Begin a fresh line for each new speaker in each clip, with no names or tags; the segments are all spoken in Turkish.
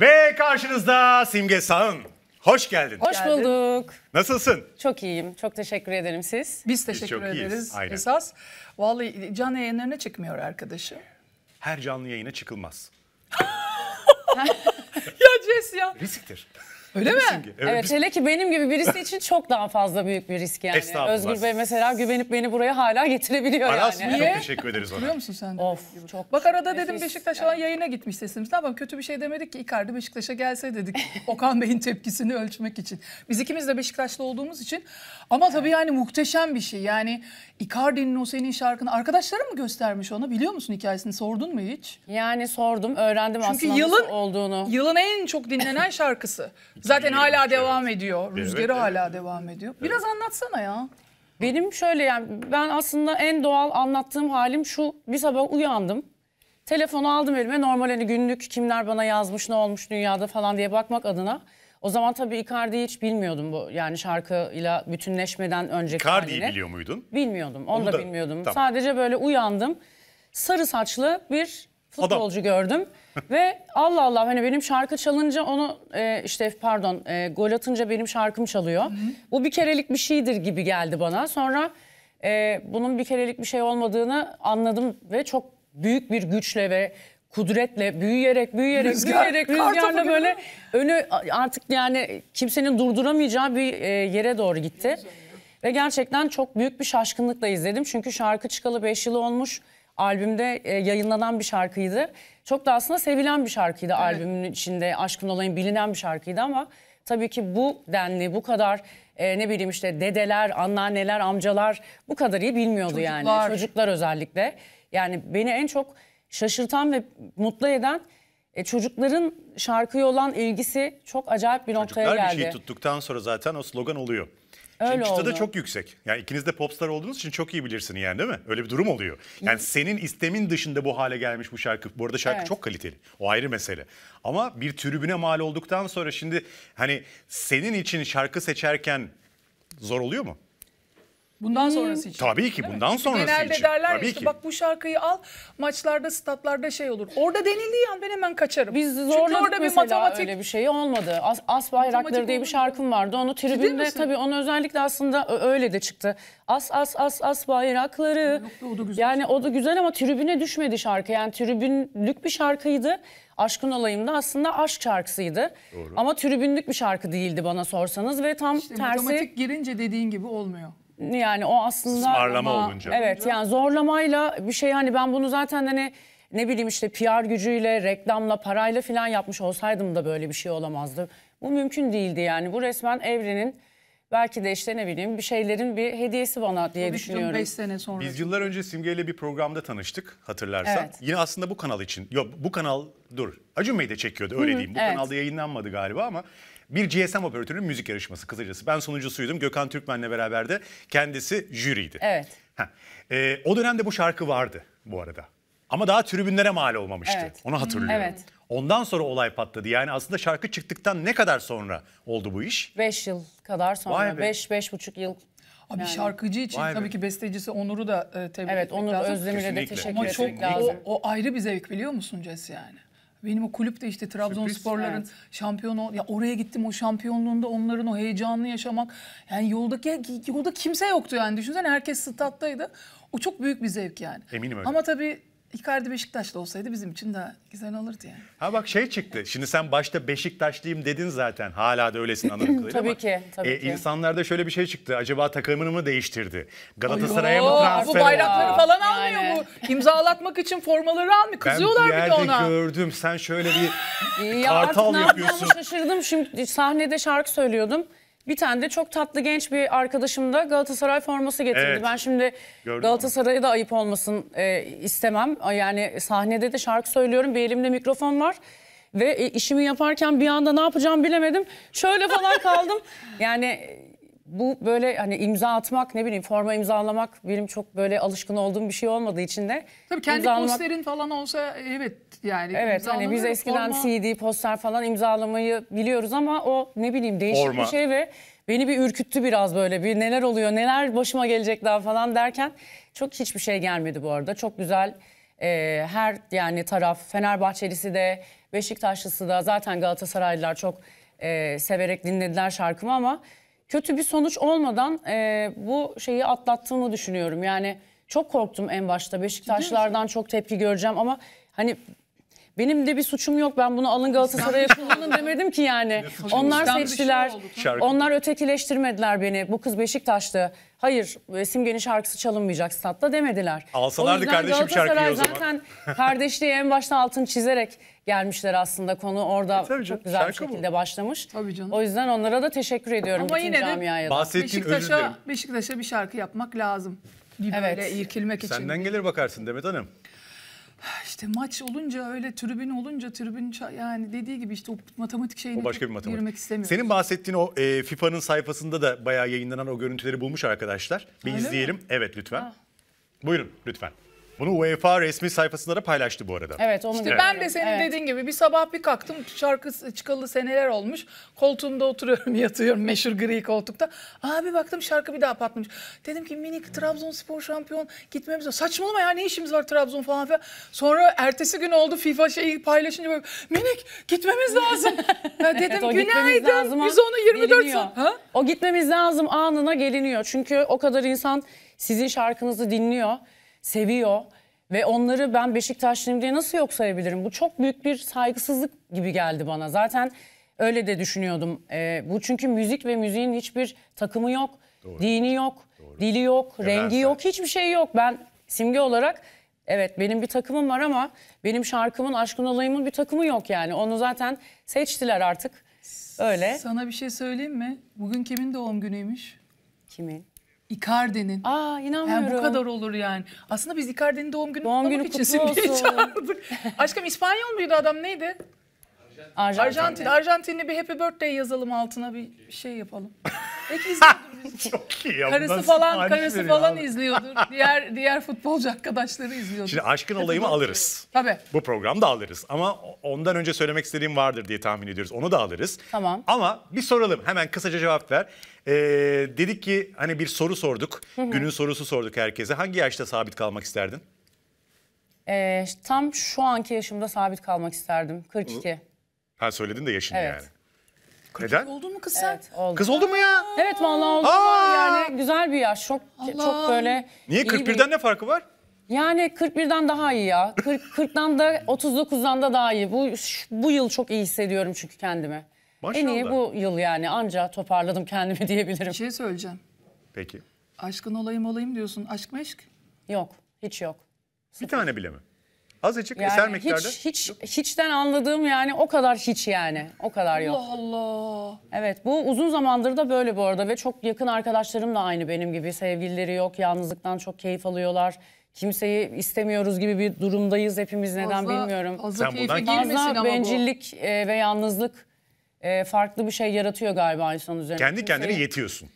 Ve karşınızda Simge Sağın. Hoş geldin. Hoş bulduk. Nasılsın? Çok iyiyim. Çok teşekkür ederim siz. Biz teşekkür çok ederiz aynen. esas. Vallahi canlı
yayınlarına çıkmıyor arkadaşım.
Her canlı yayına çıkılmaz. ya Ces ya. Risktir. Öyle mi? Simge. Evet, Evet, biz-
hele ki benim gibi birisi için çok daha fazla büyük bir risk yani. Estağfurullah. Özgür Bey mesela güvenip beni buraya hala getirebiliyor Aras yani. çok teşekkür ederiz ona. Biliyor musun sen de? Of, çok. Bak arada dedim Nefis Beşiktaş olan yayına gitmiş sesimizden ama kötü bir şey demedik ki Icardi Beşiktaş'a gelse dedik. Okan Bey'in tepkisini ölçmek için. Biz ikimiz de Beşiktaşlı olduğumuz için ama tabii yani muhteşem bir şey. Yani Icardi'nin o senin şarkını arkadaşları mı göstermiş ona biliyor musun hikayesini sordun mu hiç? Yani sordum öğrendim Çünkü aslında yılın, nasıl olduğunu. Yılın en çok dinlenen şarkısı. Zaten hala devam ediyor. Rüzgarı evet, hala devam ediyor. Biraz evet. anlatsana ya.
Benim şöyle yani ben aslında en doğal anlattığım halim şu bir sabah uyandım. Telefonu aldım elime normal hani günlük kimler bana yazmış ne olmuş dünyada falan diye bakmak adına. O zaman tabii Icardi'yi hiç bilmiyordum bu yani şarkıyla bütünleşmeden önceki Icardi'yi haline. biliyor muydun? Bilmiyordum. Onu, Onu da, da bilmiyordum. Tamam. Sadece böyle uyandım. Sarı saçlı bir futbolcu Adam. gördüm ve Allah Allah hani benim şarkı çalınca onu e, işte pardon e, gol atınca benim şarkım çalıyor. Hı hı. Bu bir kerelik bir şeydir gibi geldi bana. Sonra e, bunun bir kerelik bir şey olmadığını anladım ve çok büyük bir güçle ve kudretle büyüyerek büyüyerek Rüzgar, büyüyerek rüzgarla böyle önü artık yani kimsenin durduramayacağı bir e, yere doğru gitti. Ve gerçekten çok büyük bir şaşkınlıkla izledim. Çünkü şarkı çıkalı 5 yılı olmuş. Albümde e, yayınlanan bir şarkıydı. Çok da aslında sevilen bir şarkıydı evet. albümün içinde. Aşkın Olay'ın bilinen bir şarkıydı ama tabii ki bu denli bu kadar e, ne bileyim işte dedeler, anneanneler, amcalar bu kadar iyi bilmiyordu Çocuklar. yani. Çocuklar özellikle. Yani beni en çok şaşırtan ve mutlu eden e, çocukların şarkıya olan ilgisi çok acayip bir Çocuklar noktaya geldi. Çocuklar bir şey
tuttuktan sonra zaten o slogan oluyor. Öyle Şimdi çıta oldu. da çok yüksek. Yani ikiniz de popstar olduğunuz için çok iyi bilirsin yani değil mi? Öyle bir durum oluyor. Yani senin istemin dışında bu hale gelmiş bu şarkı. Bu arada şarkı evet. çok kaliteli. O ayrı mesele. Ama bir tribüne mal olduktan sonra şimdi hani senin için şarkı seçerken zor oluyor mu?
Bundan hmm. sonrası için. Tabii ki bundan mi? sonrası Genelde için. Genelde derler Tabii işte ki. bak bu şarkıyı al maçlarda statlarda şey olur. Orada denildiği an ben hemen kaçarım. Biz zorladık Çünkü orada bir matematik... öyle
bir şey olmadı. As, as bayrakları diye bir şarkım vardı.
Onu tribünde tabii
onu özellikle aslında öyle de çıktı. As as as as bayrakları. Yok, o da güzel yani o da güzel ama tribüne düşmedi şarkı. Yani tribünlük bir şarkıydı. Aşkın Olayım'da aslında aşk şarkısıydı. Doğru. Ama tribünlük bir şarkı değildi bana sorsanız ve tam işte tersi... Matematik
girince dediğin gibi olmuyor.
Yani o aslında Ismarlama olunca. Evet yani zorlamayla bir şey hani ben bunu zaten hani ne bileyim işte PR gücüyle, reklamla, parayla falan yapmış olsaydım da böyle bir şey olamazdı. Bu mümkün değildi yani. Bu resmen evrenin belki de işte ne bileyim bir şeylerin bir hediyesi bana diye Tabii düşünüyorum. 5 sene sonra. Biz
yıllar önce Simge ile bir programda tanıştık hatırlarsan. Evet. Yine aslında bu kanal için. Yok bu kanal dur. Acun Bey de çekiyordu öyle Hı -hı, diyeyim. Bu evet. kanalda yayınlanmadı galiba ama bir GSM operatörünün müzik yarışması kısacası. Ben sonuncusuydum. Gökhan Türkmen'le beraber de kendisi jüriydi. Evet. Ha. E, o dönemde bu şarkı vardı bu arada. Ama daha tribünlere mal olmamıştı. Evet. Onu hatırlıyorum. Evet. Ondan sonra olay patladı. Yani aslında şarkı çıktıktan ne kadar sonra oldu bu iş?
Beş yıl kadar sonra. 5 beş, buçuk yıl Abi yani. şarkıcı için Vay tabii be. ki bestecisi Onur'u da e, tebrik evet, etmek lazım. Evet Onur Özdemir'e de teşekkür Ama çok, O, o ayrı bir zevk biliyor musun Ces yani? Benim o kulüp de işte Trabzonsporların evet. şampiyonu ya oraya gittim o şampiyonluğunda onların o heyecanını yaşamak. Yani yoldaki yolda kimse yoktu yani düşünsen herkes stattaydı. O çok büyük bir zevk yani. Eminim öyle. Ama tabii Icardi Beşiktaşlı olsaydı bizim için daha güzel olurdu yani.
Ha bak şey çıktı. Şimdi sen başta Beşiktaşlıyım dedin zaten. Hala da öylesin anladığım Tabii ama.
ki, tabii e, ki.
İnsanlarda şöyle bir şey çıktı. Acaba takımını mı değiştirdi? Galatasaray'a mı transfer Bu oldu? bayrakları
falan almıyor Yani. bu. İmzalatmak için formaları almıyor. Ben Kızıyorlar bir bir yerde de ona.
gördüm sen şöyle bir Ya Kartal artık yapıyorsun. yapıyorsun.
şaşırdım. Şimdi sahnede şarkı söylüyordum. Bir tane de çok tatlı genç bir arkadaşım da Galatasaray forması getirdi. Evet. Ben şimdi Gördüm Galatasaray'a da ayıp olmasın e, istemem. Yani sahnede de şarkı söylüyorum. Bir elimde mikrofon var. Ve e, işimi yaparken bir anda ne yapacağımı bilemedim. Şöyle falan kaldım. yani bu böyle hani imza atmak ne bileyim forma imzalamak benim çok böyle alışkın olduğum bir şey olmadığı için de. Tabii kendi imzalamak... posterin
falan olsa evet yani. Evet hani biz eskiden forma...
CD poster falan imzalamayı biliyoruz ama o ne bileyim değişik forma. bir şey ve beni bir ürküttü biraz böyle bir neler oluyor neler başıma gelecek daha falan derken çok hiçbir şey gelmedi bu arada çok güzel e, her yani taraf Fenerbahçelisi de Beşiktaşlısı da zaten Galatasaraylılar çok e, severek dinlediler şarkımı ama kötü bir sonuç olmadan e, bu şeyi atlattığımı düşünüyorum. Yani çok korktum en başta Beşiktaşlılardan çok tepki göreceğim ama hani benim de bir suçum yok. Ben bunu alın Galatasaray'a kullanın demedim ki yani. Onlar şey seçtiler. Onlar ötekileştirmediler beni. Bu kız Beşiktaş'tı. Hayır Simge'nin şarkısı çalınmayacak statta demediler. Alsalardı kardeşim şarkıyı o zaman. Galatasaray zaten kardeşliği en başta altın çizerek gelmişler aslında. Konu orada e, canım, çok güzel bir şekilde bu. başlamış. Tabii canım. O yüzden onlara da teşekkür ediyorum Ama bütün yine camiaya da.
Beşiktaş'a,
Beşiktaş'a bir şarkı yapmak lazım. Bir evet. böyle irkilmek için. Senden
gelir bakarsın Demet Hanım.
İşte maç olunca öyle tribün olunca tribün yani dediği gibi işte o matematik şeyine o başka bir matematik. girmek istemiyorum.
Senin bahsettiğin o e, FIFA'nın sayfasında da bayağı yayınlanan o görüntüleri bulmuş arkadaşlar. Bir Öyle izleyelim. Mi? Evet lütfen. Ha. Buyurun lütfen. Bunu UEFA resmi sayfasında da paylaştı bu arada. Evet onu İşte ben de
senin Evet. dediğin gibi bir sabah bir kalktım şarkı çıkalı seneler olmuş. Koltuğumda oturuyorum yatıyorum meşhur gri koltukta. Aa bir baktım şarkı bir daha patlamış. Dedim ki minik Trabzonspor şampiyon gitmemiz lazım. Saçmalama ya ne işimiz var Trabzon falan filan. Sonra ertesi gün oldu FIFA şeyi paylaşınca böyle minik gitmemiz lazım. dedim Evet, günaydın lazıma biz onu 24 saat. O gitmemiz lazım anına
geliniyor. Çünkü o kadar insan sizin şarkınızı dinliyor seviyor. Ve onları ben Beşiktaşlıyım diye nasıl yok sayabilirim? Bu çok büyük bir saygısızlık gibi geldi bana. Zaten öyle de düşünüyordum. E, bu çünkü müzik ve müziğin hiçbir takımı yok, Doğru. dini yok, Doğru. dili yok, Evrensel. rengi yok, hiçbir şey yok. Ben simge olarak evet benim bir takımım var ama benim şarkımın, aşkın olayımın bir takımı yok yani. Onu zaten
seçtiler artık. Öyle. Sana bir şey söyleyeyim mi? Bugün kimin doğum günüymüş? Kimin? Icardi'nin. Aa inanmıyorum. Yani bu kadar olur yani. Aslında biz Icardi'nin doğum günü doğum günü kutlamak için seni çağırdık. Aşkım İspanyol muydu adam neydi? Arjantin. Arjantin. Arjantinli bir happy birthday yazalım altına bir şey yapalım. Belki izliyordur
Çok iyi. Ya. Karısı falan, karısı falan abi.
izliyordur. diğer diğer futbolcu arkadaşları izliyordur. Şimdi aşkın olayımı
alırız. Tabii. Bu programda alırız. Ama ondan önce söylemek istediğim vardır diye tahmin ediyoruz. Onu da alırız. Tamam. Ama bir soralım. Hemen kısaca cevap ver. Ee, dedik ki hani bir soru sorduk. Günün sorusu sorduk herkese. Hangi yaşta sabit kalmak isterdin?
Ee, tam şu anki yaşımda sabit kalmak isterdim. 42.
Ha söyledin de yaşını Evet. yani. Neden?
oldu mu kız Evet, oldu.
Kız oldu mu
ya? Evet vallahi oldu. Aa! Yani güzel bir yaş. Çok çok böyle
Niye iyi bir- 41'den ne farkı var?
Yani 41'den daha iyi ya. 40 40'dan da 39'dan da daha iyi. Bu bu yıl çok iyi hissediyorum çünkü kendimi. En iyi Maşallah. bu yıl yani. Anca toparladım kendimi diyebilirim. Bir şey söyleyeceğim. Peki. Aşkın olayım olayım diyorsun. Aşk meşk. Yok, hiç yok.
Bir tane bile mi? Azıcık yani eser miktarda. Hiç,
hiç, hiçten anladığım yani o kadar hiç yani. O kadar yok.
Allah Allah.
Evet bu uzun zamandır da böyle bu arada ve çok yakın arkadaşlarım da aynı benim gibi. Sevgilileri yok, yalnızlıktan çok keyif alıyorlar. Kimseyi istemiyoruz gibi bir durumdayız hepimiz neden bilmiyorum. Fazla Sen bundan Fazla bencillik bu. E, ve yalnızlık e, farklı bir şey yaratıyor galiba insan üzerinde. Kendi Kimseyi... kendine yetiyorsun.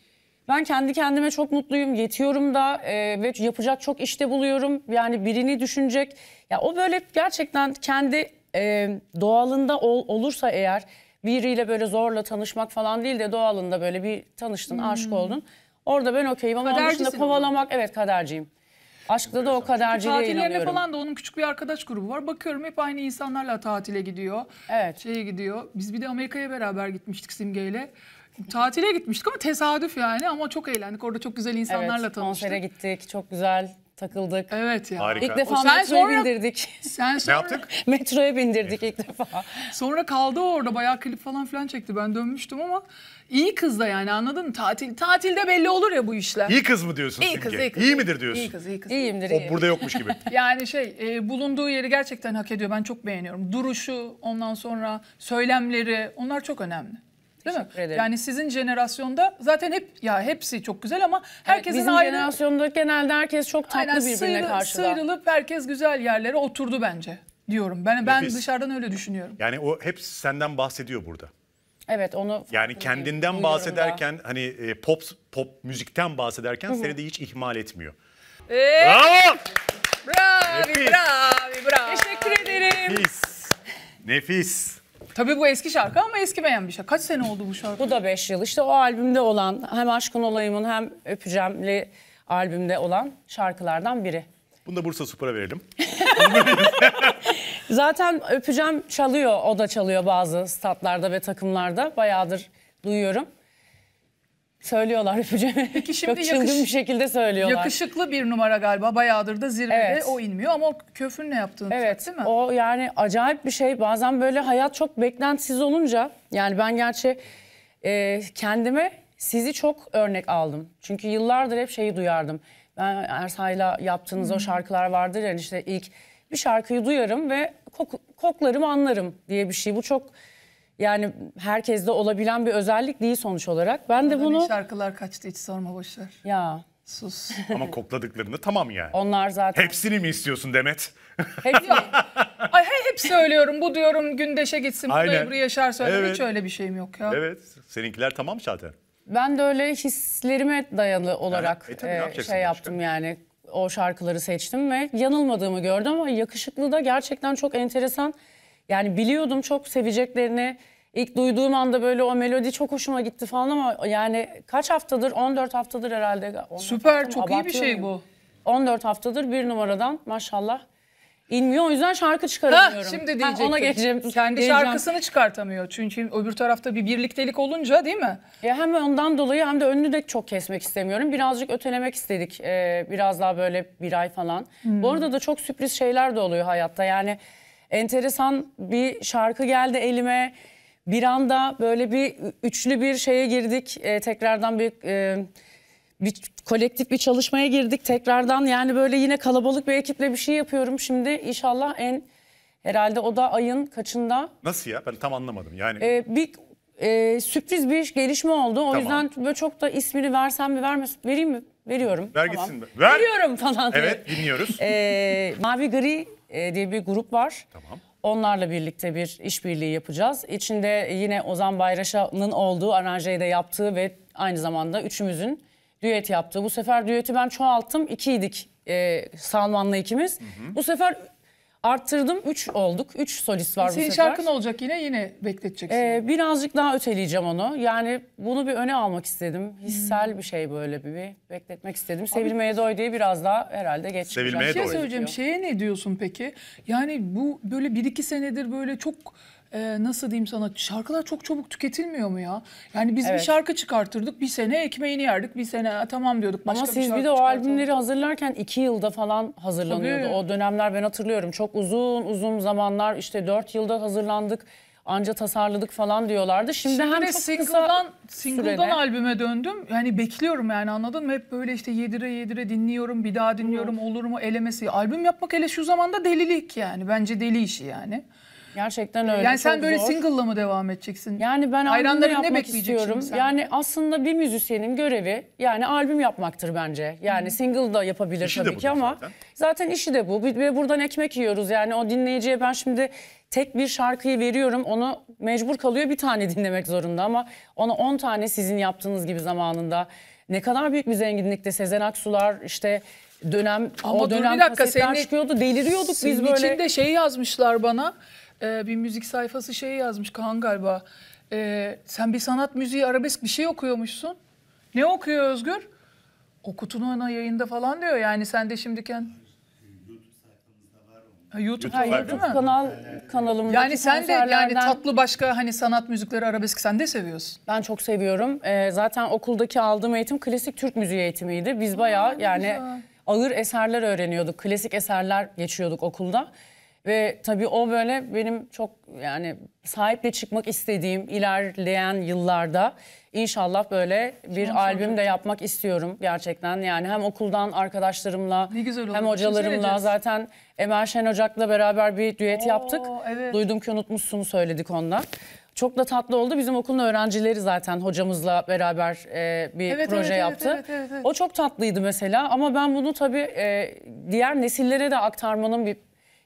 Ben kendi kendime çok mutluyum, yetiyorum da e, ve yapacak çok işte buluyorum. Yani birini düşünecek. Ya o böyle gerçekten kendi e, doğalında ol, olursa eğer biriyle böyle zorla tanışmak falan değil de doğalında böyle bir tanıştın, hmm. aşık oldun. Orada ben okeyim ama onun dışında kovalamak evet kaderciyim. Aşkta da o kaderciliğe Tatillerine inanıyorum. falan
da onun küçük bir arkadaş grubu var. Bakıyorum hep aynı insanlarla tatile gidiyor. Evet. Şeye gidiyor. Biz bir de Amerika'ya beraber gitmiştik Simge'yle. Tatile gitmiştik ama tesadüf yani ama çok eğlendik. Orada çok güzel insanlarla evet, tanıştık. Konsere gittik. Çok güzel takıldık. Evet ya. Harika. İlk defa o
sen metroya sonra,
bindirdik. Sen sonra, ne yaptık? metroya bindirdik ilk defa. Sonra kaldı orada bayağı klip falan filan çekti. Ben dönmüştüm ama iyi kız da yani anladın mı? Tatil, tatilde belli olur ya bu işler. İyi kız mı diyorsun İyi kız, iyi kız. İyi midir diyorsun? İyi kız, iyi kız. İyiyimdir, iyiyim. O burada
yokmuş gibi.
yani şey e, bulunduğu yeri gerçekten hak ediyor. Ben çok beğeniyorum. Duruşu ondan sonra söylemleri onlar çok önemli. Değil mi? Ederim. Yani sizin jenerasyonda zaten hep ya hepsi çok güzel ama herkesin evet, bizim aynı jenerasyonda genelde herkes çok tatlı aynen, birbirine sıyrı, karşıda. Sıyrılıp herkes güzel yerlere oturdu bence diyorum. Ben ben dışarıdan öyle düşünüyorum.
Yani o hep senden bahsediyor burada.
Evet onu Yani kendinden bahsederken
da. hani e, pop pop müzikten bahsederken seni de hiç ihmal etmiyor. Ee, bravo!
Bravo, bravo, bravo. Teşekkür ederim.
Nefis. Nefis. Tabii bu eski
şarkı ama eskimeyen bir şarkı. Kaç sene oldu bu şarkı? Bu da 5 yıl. İşte o albümde olan hem Aşkın Olayım'ın hem Öpeceğim'li albümde olan şarkılardan biri.
Bunu da Bursa Spor'a verelim.
Zaten Öpeceğim çalıyor, o da çalıyor bazı statlarda ve takımlarda. Bayağıdır duyuyorum. Söylüyorlar öpeceğimi. Peki şimdi Çok çılgın bir şekilde
söylüyorlar. Yakışıklı bir numara galiba. Bayağıdır da zirvede evet. o inmiyor ama
o ne yaptığını. evet. değil mi? O yani acayip bir şey. Bazen böyle hayat çok beklentisiz olunca yani ben gerçi e, kendime sizi çok örnek aldım. Çünkü yıllardır hep şeyi duyardım. Ben Ersay'la yaptığınız hmm. o şarkılar vardır yani işte ilk bir şarkıyı duyarım ve kok koklarım anlarım diye bir şey. Bu çok yani herkeste olabilen bir özellik değil sonuç olarak. Ben Ondan de bunu...
Şarkılar kaçtı hiç sorma boşver. Ya.
Sus. Ama kokladıklarını tamam yani. Onlar zaten. Hepsini mi istiyorsun Demet? Hepsi
Ay he, hep söylüyorum. Bu diyorum Gündeş'e gitsin. Bu buraya Ebru Yaşar söyler. Evet. Hiç öyle bir şeyim yok ya. Evet.
Seninkiler tamam zaten.
Ben de öyle hislerime
dayalı olarak yani, e, e, şey yaptım başka? yani. O şarkıları seçtim ve yanılmadığımı gördüm ama yakışıklı da gerçekten çok enteresan yani biliyordum çok seveceklerini. İlk duyduğum anda böyle o melodi çok hoşuma gitti falan ama yani kaç haftadır? 14 haftadır
herhalde. 14 Süper haftadır, çok iyi bir şey bu.
14 haftadır bir numaradan maşallah inmiyor. O yüzden
şarkı çıkaramıyorum. Ha, şimdi diyecektim. Ha, ona geçeceğim. Kendi diyeceğim. şarkısını çıkartamıyor. Çünkü öbür tarafta bir birliktelik olunca değil mi? Ya e, hem ondan dolayı hem de önünü de çok kesmek
istemiyorum. Birazcık ötelemek istedik. Ee, biraz daha böyle bir ay falan. Hmm. Bu arada da çok sürpriz şeyler de oluyor hayatta. Yani enteresan bir şarkı geldi elime. Bir anda böyle bir üçlü bir şeye girdik. E, tekrardan bir e, bir kolektif bir çalışmaya girdik tekrardan. Yani böyle yine kalabalık bir ekiple bir şey yapıyorum. Şimdi inşallah en herhalde o da ayın kaçında.
Nasıl ya? Ben tam anlamadım. Yani
e, bir e, sürpriz bir gelişme oldu. O tamam. yüzden böyle çok da ismini versem mi vermez vereyim mi? Veriyorum. Ver tamam. gitsin. Ver. Veriyorum falan. Evet dinliyoruz. E, mavi gri e, diye bir grup var. Tamam. Onlarla birlikte bir işbirliği yapacağız. İçinde yine Ozan Bayraş'ın olduğu, aranjeyi de yaptığı ve aynı zamanda üçümüzün düet yaptığı. Bu sefer düeti ben çoğalttım. İkiydik e, Salman'la ikimiz. Hı hı. Bu sefer Arttırdım 3 olduk. 3 solist var Senin bu sefer. Senin şarkın
olacak yine yine bekleteceksin.
Ee, birazcık daha öteleyeceğim onu. Yani bunu bir öne almak istedim. Hissel hmm. bir şey böyle bir, bir bekletmek istedim. Abi, Sevilmeye doy diye biraz daha herhalde geç. Sevilmeye şey doy. Şey söyleyeceğim
şeye ne diyorsun peki? Yani bu böyle 1-2 senedir böyle çok e, nasıl diyeyim sana şarkılar çok çabuk tüketilmiyor mu ya? Yani biz evet. bir şarkı çıkartırdık bir sene ekmeğini yerdik bir sene tamam diyorduk. Başka Ama bir siz bir, de o albümleri hazırlarken iki yılda falan
hazırlanıyordu. Tabii. O dönemler ben hatırlıyorum çok uzun uzun zamanlar işte dört yılda hazırlandık anca tasarladık falan diyorlardı. Şimdi, Şimdi hem de çok single'dan, single'dan
albüme döndüm. Yani bekliyorum yani anladın mı? Hep böyle işte yedire yedire dinliyorum, bir daha dinliyorum, Hı. olur mu elemesi. Albüm yapmak hele şu zamanda delilik yani. Bence deli işi yani. Gerçekten öyle. Yani sen böyle zor. single'la mı devam edeceksin? Yani ben albüm yapmak ne istiyorum. Sen? Yani
aslında bir müzisyenin görevi yani albüm yapmaktır bence. Yani Hı. single da yapabilir işi tabii ki ama zaten. zaten işi de bu. Ve buradan ekmek yiyoruz. Yani o dinleyiciye ben şimdi tek bir şarkıyı veriyorum. Onu mecbur kalıyor bir tane dinlemek zorunda ama ona 10 on tane sizin yaptığınız gibi zamanında ne kadar
büyük bir zenginlikte Sezen Aksular işte dönem Ama o dönem dur bir dakika, kasetler senin, çıkıyordu deliriyorduk biz böyle. Senin içinde şey yazmışlar bana e, bir müzik sayfası şey yazmış Kaan galiba. E, sen bir sanat müziği arabesk bir şey okuyormuşsun. Ne okuyor Özgür? Okutun ona yayında falan diyor yani sen de şimdiken. Ha, YouTube, YouTube değil mi? kanal kanalımda. Yani sen de yani tatlı başka hani sanat müzikleri arabesk sen de seviyorsun.
Ben çok seviyorum. Ee, zaten okuldaki aldığım eğitim klasik Türk müziği eğitimiydi. Biz bayağı yani güzel. ağır eserler öğreniyorduk. Klasik eserler geçiyorduk okulda. Ve tabii o böyle benim çok yani sahiple çıkmak istediğim ilerleyen yıllarda inşallah böyle bir Çok albüm de yapmak istiyorum gerçekten. Yani hem okuldan arkadaşlarımla hem hocalarımla zaten Emel Şen Ocak'la beraber bir düet Oo, yaptık. Evet. Duydum ki unutmuşsun söyledik onda. Çok da tatlı oldu. Bizim okulun öğrencileri zaten hocamızla beraber e, bir evet, proje evet, yaptı. Evet, evet, evet, evet. O çok tatlıydı mesela ama ben bunu tabii e, diğer nesillere de aktarmanın bir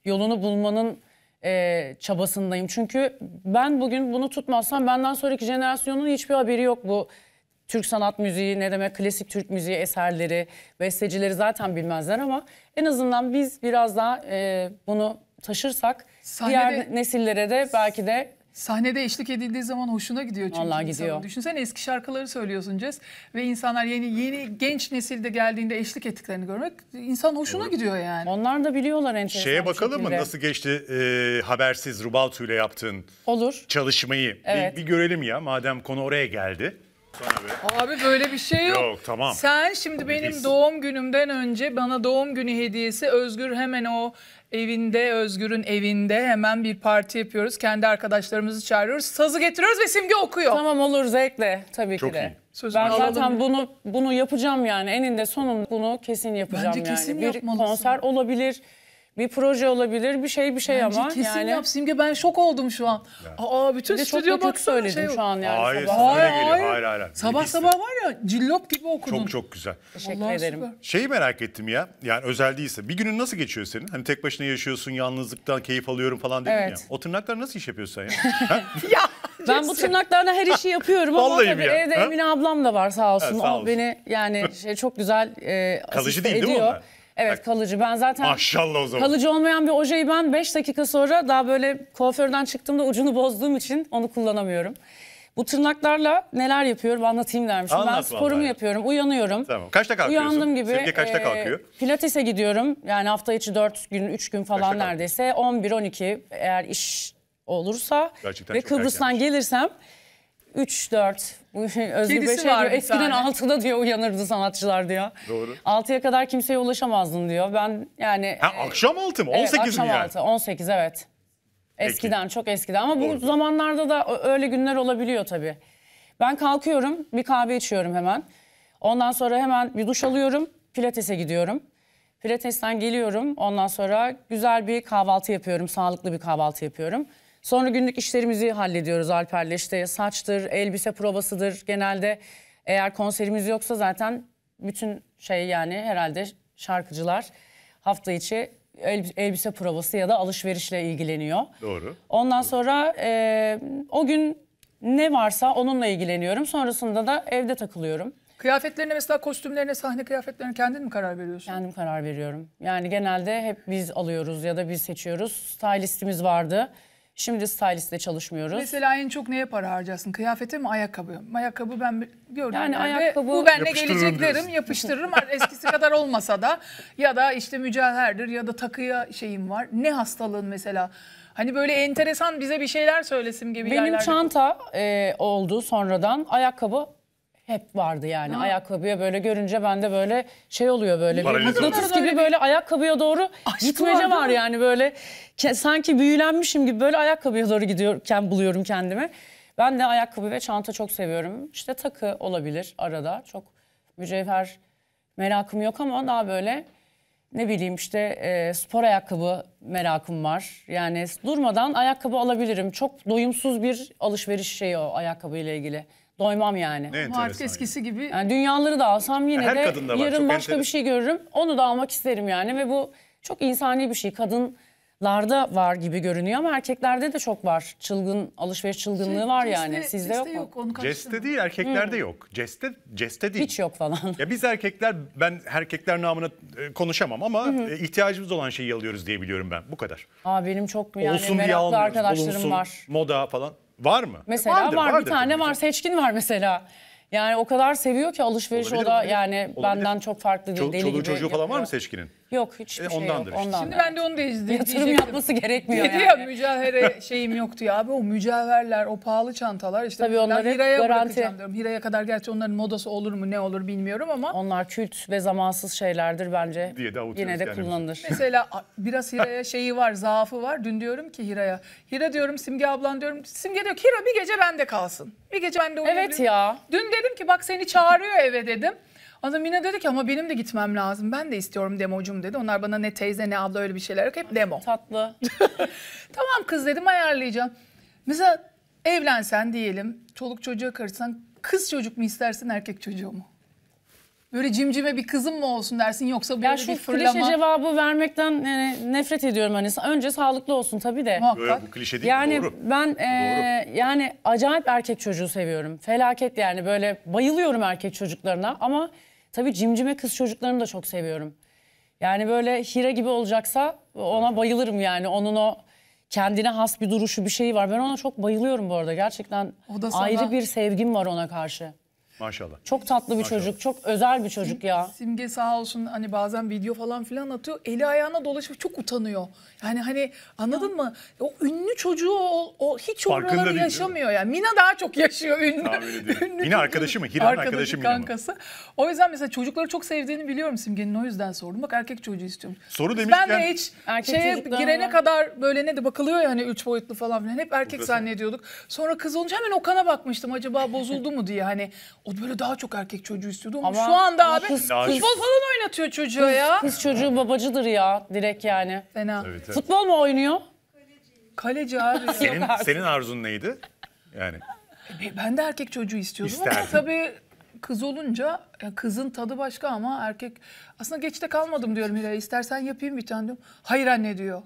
yolunu bulmanın e, çabasındayım. Çünkü ben bugün bunu tutmazsam benden sonraki jenerasyonun hiçbir haberi yok bu. Türk sanat müziği ne demek klasik Türk müziği eserleri, bestecileri zaten bilmezler ama en azından biz biraz daha
e, bunu taşırsak Sahnede... diğer nesillere de belki de Sahnede eşlik edildiği zaman hoşuna gidiyor çünkü. Vallahi insanın. gidiyor. Düşünsene eski şarkıları söylüyorsun Cez ve insanlar yeni yeni genç nesilde geldiğinde eşlik ettiklerini görmek insan hoşuna evet. gidiyor yani. Onlar da biliyorlar enteresan Şeye bakalım mı nasıl
geçti e, habersiz Rubaltu ile yaptığın Olur. çalışmayı evet. bir, bir görelim ya madem konu oraya geldi.
Abi. Abi böyle bir şey yok. Yok tamam. Sen şimdi benim Kesin. doğum günümden önce bana doğum günü hediyesi Özgür hemen o evinde, Özgür'ün evinde hemen bir parti yapıyoruz. Kendi arkadaşlarımızı çağırıyoruz. Sazı getiriyoruz ve Simge okuyor. Tamam olur zevkle tabii Çok ki de. Iyi. Sözünü ben alalım. zaten
bunu bunu yapacağım yani eninde sonunda bunu kesin yapacağım Bence yani. kesin bir konser olabilir bir proje
olabilir bir şey bir şey Bence ama. kesin yani... yap Simge ben şok oldum şu an. Yani. Aa bütün Bir de çok stüdyo da söyledim şey. şu an yani Hayır, sabah. Hayır, hayır. Hayır, hayır. Sabah Bilgisi. sabah var ya cillop gibi okudum. Çok çok
güzel. Teşekkür Vallahi ederim. Şeyi merak ettim ya. Yani özel değilse. Bir günün nasıl geçiyor senin? Hani tek başına yaşıyorsun, yalnızlıktan keyif alıyorum falan dedin Evet. ya. O tırnaklar nasıl iş yapıyorsun sen ya? Ben bu tırnaklarla
her işi yapıyorum ama ya? evde Ha? Emine ablam da var sağ olsun. sağ o beni yani şey, çok güzel e, Kalıcı asiste değil değil mi ediyor. onlar? Evet kalıcı. Ben zaten maşallah o zaman. kalıcı olmayan bir ojeyi ben 5 dakika sonra daha böyle kuaförden çıktığımda ucunu bozduğum için onu kullanamıyorum. Bu tırnaklarla neler yapıyorum anlatayım dermişim. Anlat ben sporumu vallahi. yapıyorum, uyanıyorum. Tamam. Kaçta kalkıyorsun? Uyandığım gibi. Sevgi kaçta e, kalkıyor? E, pilatese gidiyorum. Yani hafta içi 4 gün, 3 gün falan kaçta neredeyse. 11-12 eğer iş olursa
Gerçekten ve Kıbrıs'tan
gelirsem 3-4 bu şey, Özgür Bey şey diyor, eskiden tane. 6'da diyor uyanırdı sanatçılar diyor. Doğru. Altıya kadar kimseye ulaşamazdın diyor. Ben yani... Ha, e,
akşam altı, mı? 18 evet, akşam altı yani?
18 evet. Eskiden Peki. çok eskiden ama bu Doğru. zamanlarda da öyle günler olabiliyor tabii. Ben kalkıyorum bir kahve içiyorum hemen. Ondan sonra hemen bir duş alıyorum pilatese gidiyorum. Pilatesten geliyorum ondan sonra güzel bir kahvaltı yapıyorum sağlıklı bir kahvaltı yapıyorum. Sonra günlük işlerimizi hallediyoruz Alper'le işte saçtır, elbise provasıdır genelde. Eğer konserimiz yoksa zaten bütün şey yani herhalde şarkıcılar hafta içi elbise provası ya da alışverişle ilgileniyor. Doğru. Ondan Doğru. sonra e, o gün ne varsa onunla ilgileniyorum. Sonrasında da evde takılıyorum. Kıyafetlerine mesela
kostümlerine sahne kıyafetlerine kendin mi karar veriyorsun? Kendim karar
veriyorum. Yani genelde hep biz alıyoruz ya da biz seçiyoruz. Stylistimiz vardı. Şimdi stylistle çalışmıyoruz. Mesela
en çok neye para harcarsın? Kıyafete mi ayakkabı? Ayakkabı ben gördüm. Yani ayakkabı... Bu benle geleceklerim diyorsun. yapıştırırım. Eskisi kadar olmasa da ya da işte mücevherdir ya da takıya şeyim var. Ne hastalığın mesela? Hani böyle enteresan bize bir şeyler söylesim gibi Benim yerlerde. çanta
e, oldu sonradan. Ayakkabı hep vardı yani. Ha. Ayakkabıya böyle görünce bende böyle şey oluyor böyle bir mıknatıs gibi böyle, böyle ayakkabıya doğru gitmece var, yani böyle. Sanki büyülenmişim gibi böyle ayakkabıya doğru gidiyorken buluyorum kendimi. Ben de ayakkabı ve çanta çok seviyorum. İşte takı olabilir arada. Çok mücevher merakım yok ama daha böyle ne bileyim işte e, spor ayakkabı merakım var. Yani durmadan ayakkabı alabilirim. Çok doyumsuz bir alışveriş şeyi o ayakkabıyla ilgili. Doymam yani. Ne Artık eskisi gibi. Yani dünyaları da alsam yine Her de yarın başka enter- bir şey görürüm. Onu da almak isterim yani ve bu çok insani bir şey. Kadınlarda var gibi görünüyor ama erkeklerde de çok var. Çılgın alışveriş çılgınlığı Şey, var
yani. ceste- Sizde yok mu? Ceste
değil erkeklerde yok. Ceste, ceste değil. Hiç yok falan. Ya biz erkekler ben erkekler namına e, konuşamam ama e, ihtiyacımız olan şeyi alıyoruz diye biliyorum ben. Bu kadar.
Aa benim çok yani Olsun diye almıyoruz. arkadaşlarım Bulunsun, var.
moda falan. Var mı? Mesela Vardır, var vardır bir tane
var seçkin var mesela. Yani o kadar seviyor ki alışveriş Olabilir o da yani
Olabilir. benden
çok farklı değil. çoluğu çocuğu falan var mı seçkinin? Yok
hiçbir E, şey ondandır yok. işte. Şimdi
ben de onu da izledim. Yatırım yapması gerekmiyor Dedi yani. ya mücevhere şeyim yoktu ya abi o mücevherler o pahalı çantalar işte Tabii onları Hira'ya garanti- bırakacağım diyorum. Hira'ya kadar gerçi onların modası olur mu ne olur bilmiyorum ama Onlar kült ve zamansız şeylerdir bence. Diye de avutuyoruz Yine de kullanılır. mesela biraz Hira'ya şeyi var zaafı var. Dün diyorum ki Hira'ya Hira diyorum Simge ablan diyorum Simge diyor ki Hira bir gece bende kalsın. Bir gece bende olabilir. Evet ya. Dün dedim ki bak seni çağırıyor eve dedim. Adam Mina dedi ki ama benim de gitmem lazım. Ben de istiyorum democum dedi. Onlar bana ne teyze ne abla öyle bir şeyler yok. Hep demo. Tatlı. tamam kız dedim ayarlayacağım. Mesela evlensen diyelim. Çoluk çocuğa karışsan kız çocuk mu istersin erkek çocuğu mu? Böyle cimcime bir kızım mı olsun dersin yoksa böyle ya şu bir klişe
cevabı vermekten e, nefret ediyorum hani. Önce sağlıklı olsun tabii de. Muhakkak. Bu klişe değil yani doğru. Ben e, doğru. yani acayip erkek çocuğu seviyorum. Felaket yani böyle bayılıyorum erkek çocuklarına ama Tabii cimcime kız çocuklarını da çok seviyorum. Yani böyle Hira gibi olacaksa ona bayılırım yani. Onun o kendine has bir duruşu bir şeyi var. Ben ona çok bayılıyorum bu arada. Gerçekten o da sana... ayrı bir sevgim var ona karşı. Maşallah. Çok tatlı bir Maşallah. çocuk, çok özel bir çocuk
ya. Simge sağ olsun hani bazen video falan filan atıyor. Eli ayağına dolaşıp çok utanıyor. Yani hani anladın ya. mı? O ünlü çocuğu o, o hiç Farkında oraları değil, yaşamıyor değil yani. Mina daha çok yaşıyor ünlü.
ünlü Mina arkadaşı mı? Hira'nın arkadaşı, arkadaşı Mina
kankası. mı? O yüzden mesela çocukları çok sevdiğini biliyorum Simge'nin o yüzden sordum. Bak erkek çocuğu istiyorum. Soru demişken. Ben de hiç erkek şeye girene var. kadar böyle ne de bakılıyor yani üç boyutlu falan filan. Hep erkek Burası zannediyorduk. Sonra kız olunca hemen Okan'a bakmıştım acaba bozuldu mu diye hani o böyle daha çok erkek çocuğu istiyordu ama, Ama şu anda abi kız-
futbol
falan oynatıyor çocuğa ya. Kız çocuğu babacıdır ya direkt yani. Fena. Evet,
evet.
Futbol mu oynuyor? Kaleci kaleci abi. Senin, senin arzun
neydi? Yani
e, Ben de erkek çocuğu istiyordum ama tabii kız olunca e, kızın tadı başka ama erkek aslında geçte kalmadım diyorum Hilal istersen yapayım bir tane diyorum. Hayır anne diyor.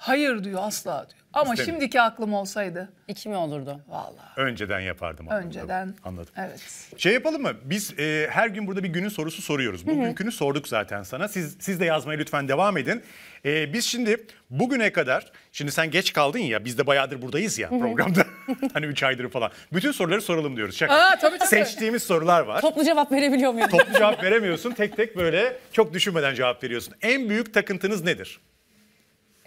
Hayır diyor asla diyor. Ama İstemiyor. şimdiki aklım olsaydı. İki mi olurdu? Vallahi.
Önceden yapardım. Anladım. Önceden. Anladım. Evet. Şey yapalım mı? Biz e, her gün burada bir günün sorusu soruyoruz. Bugünkünü sorduk zaten sana. Siz, siz de yazmaya lütfen devam edin. E, biz şimdi bugüne kadar, şimdi sen geç kaldın ya biz de bayağıdır buradayız ya programda. hani 3 aydır falan. Bütün soruları soralım diyoruz. Şaka. Aa, tabii, tabii. Seçtiğimiz sorular var. Toplu
cevap verebiliyor muyum? Toplu cevap
veremiyorsun. Tek tek böyle çok düşünmeden cevap veriyorsun. En büyük takıntınız nedir?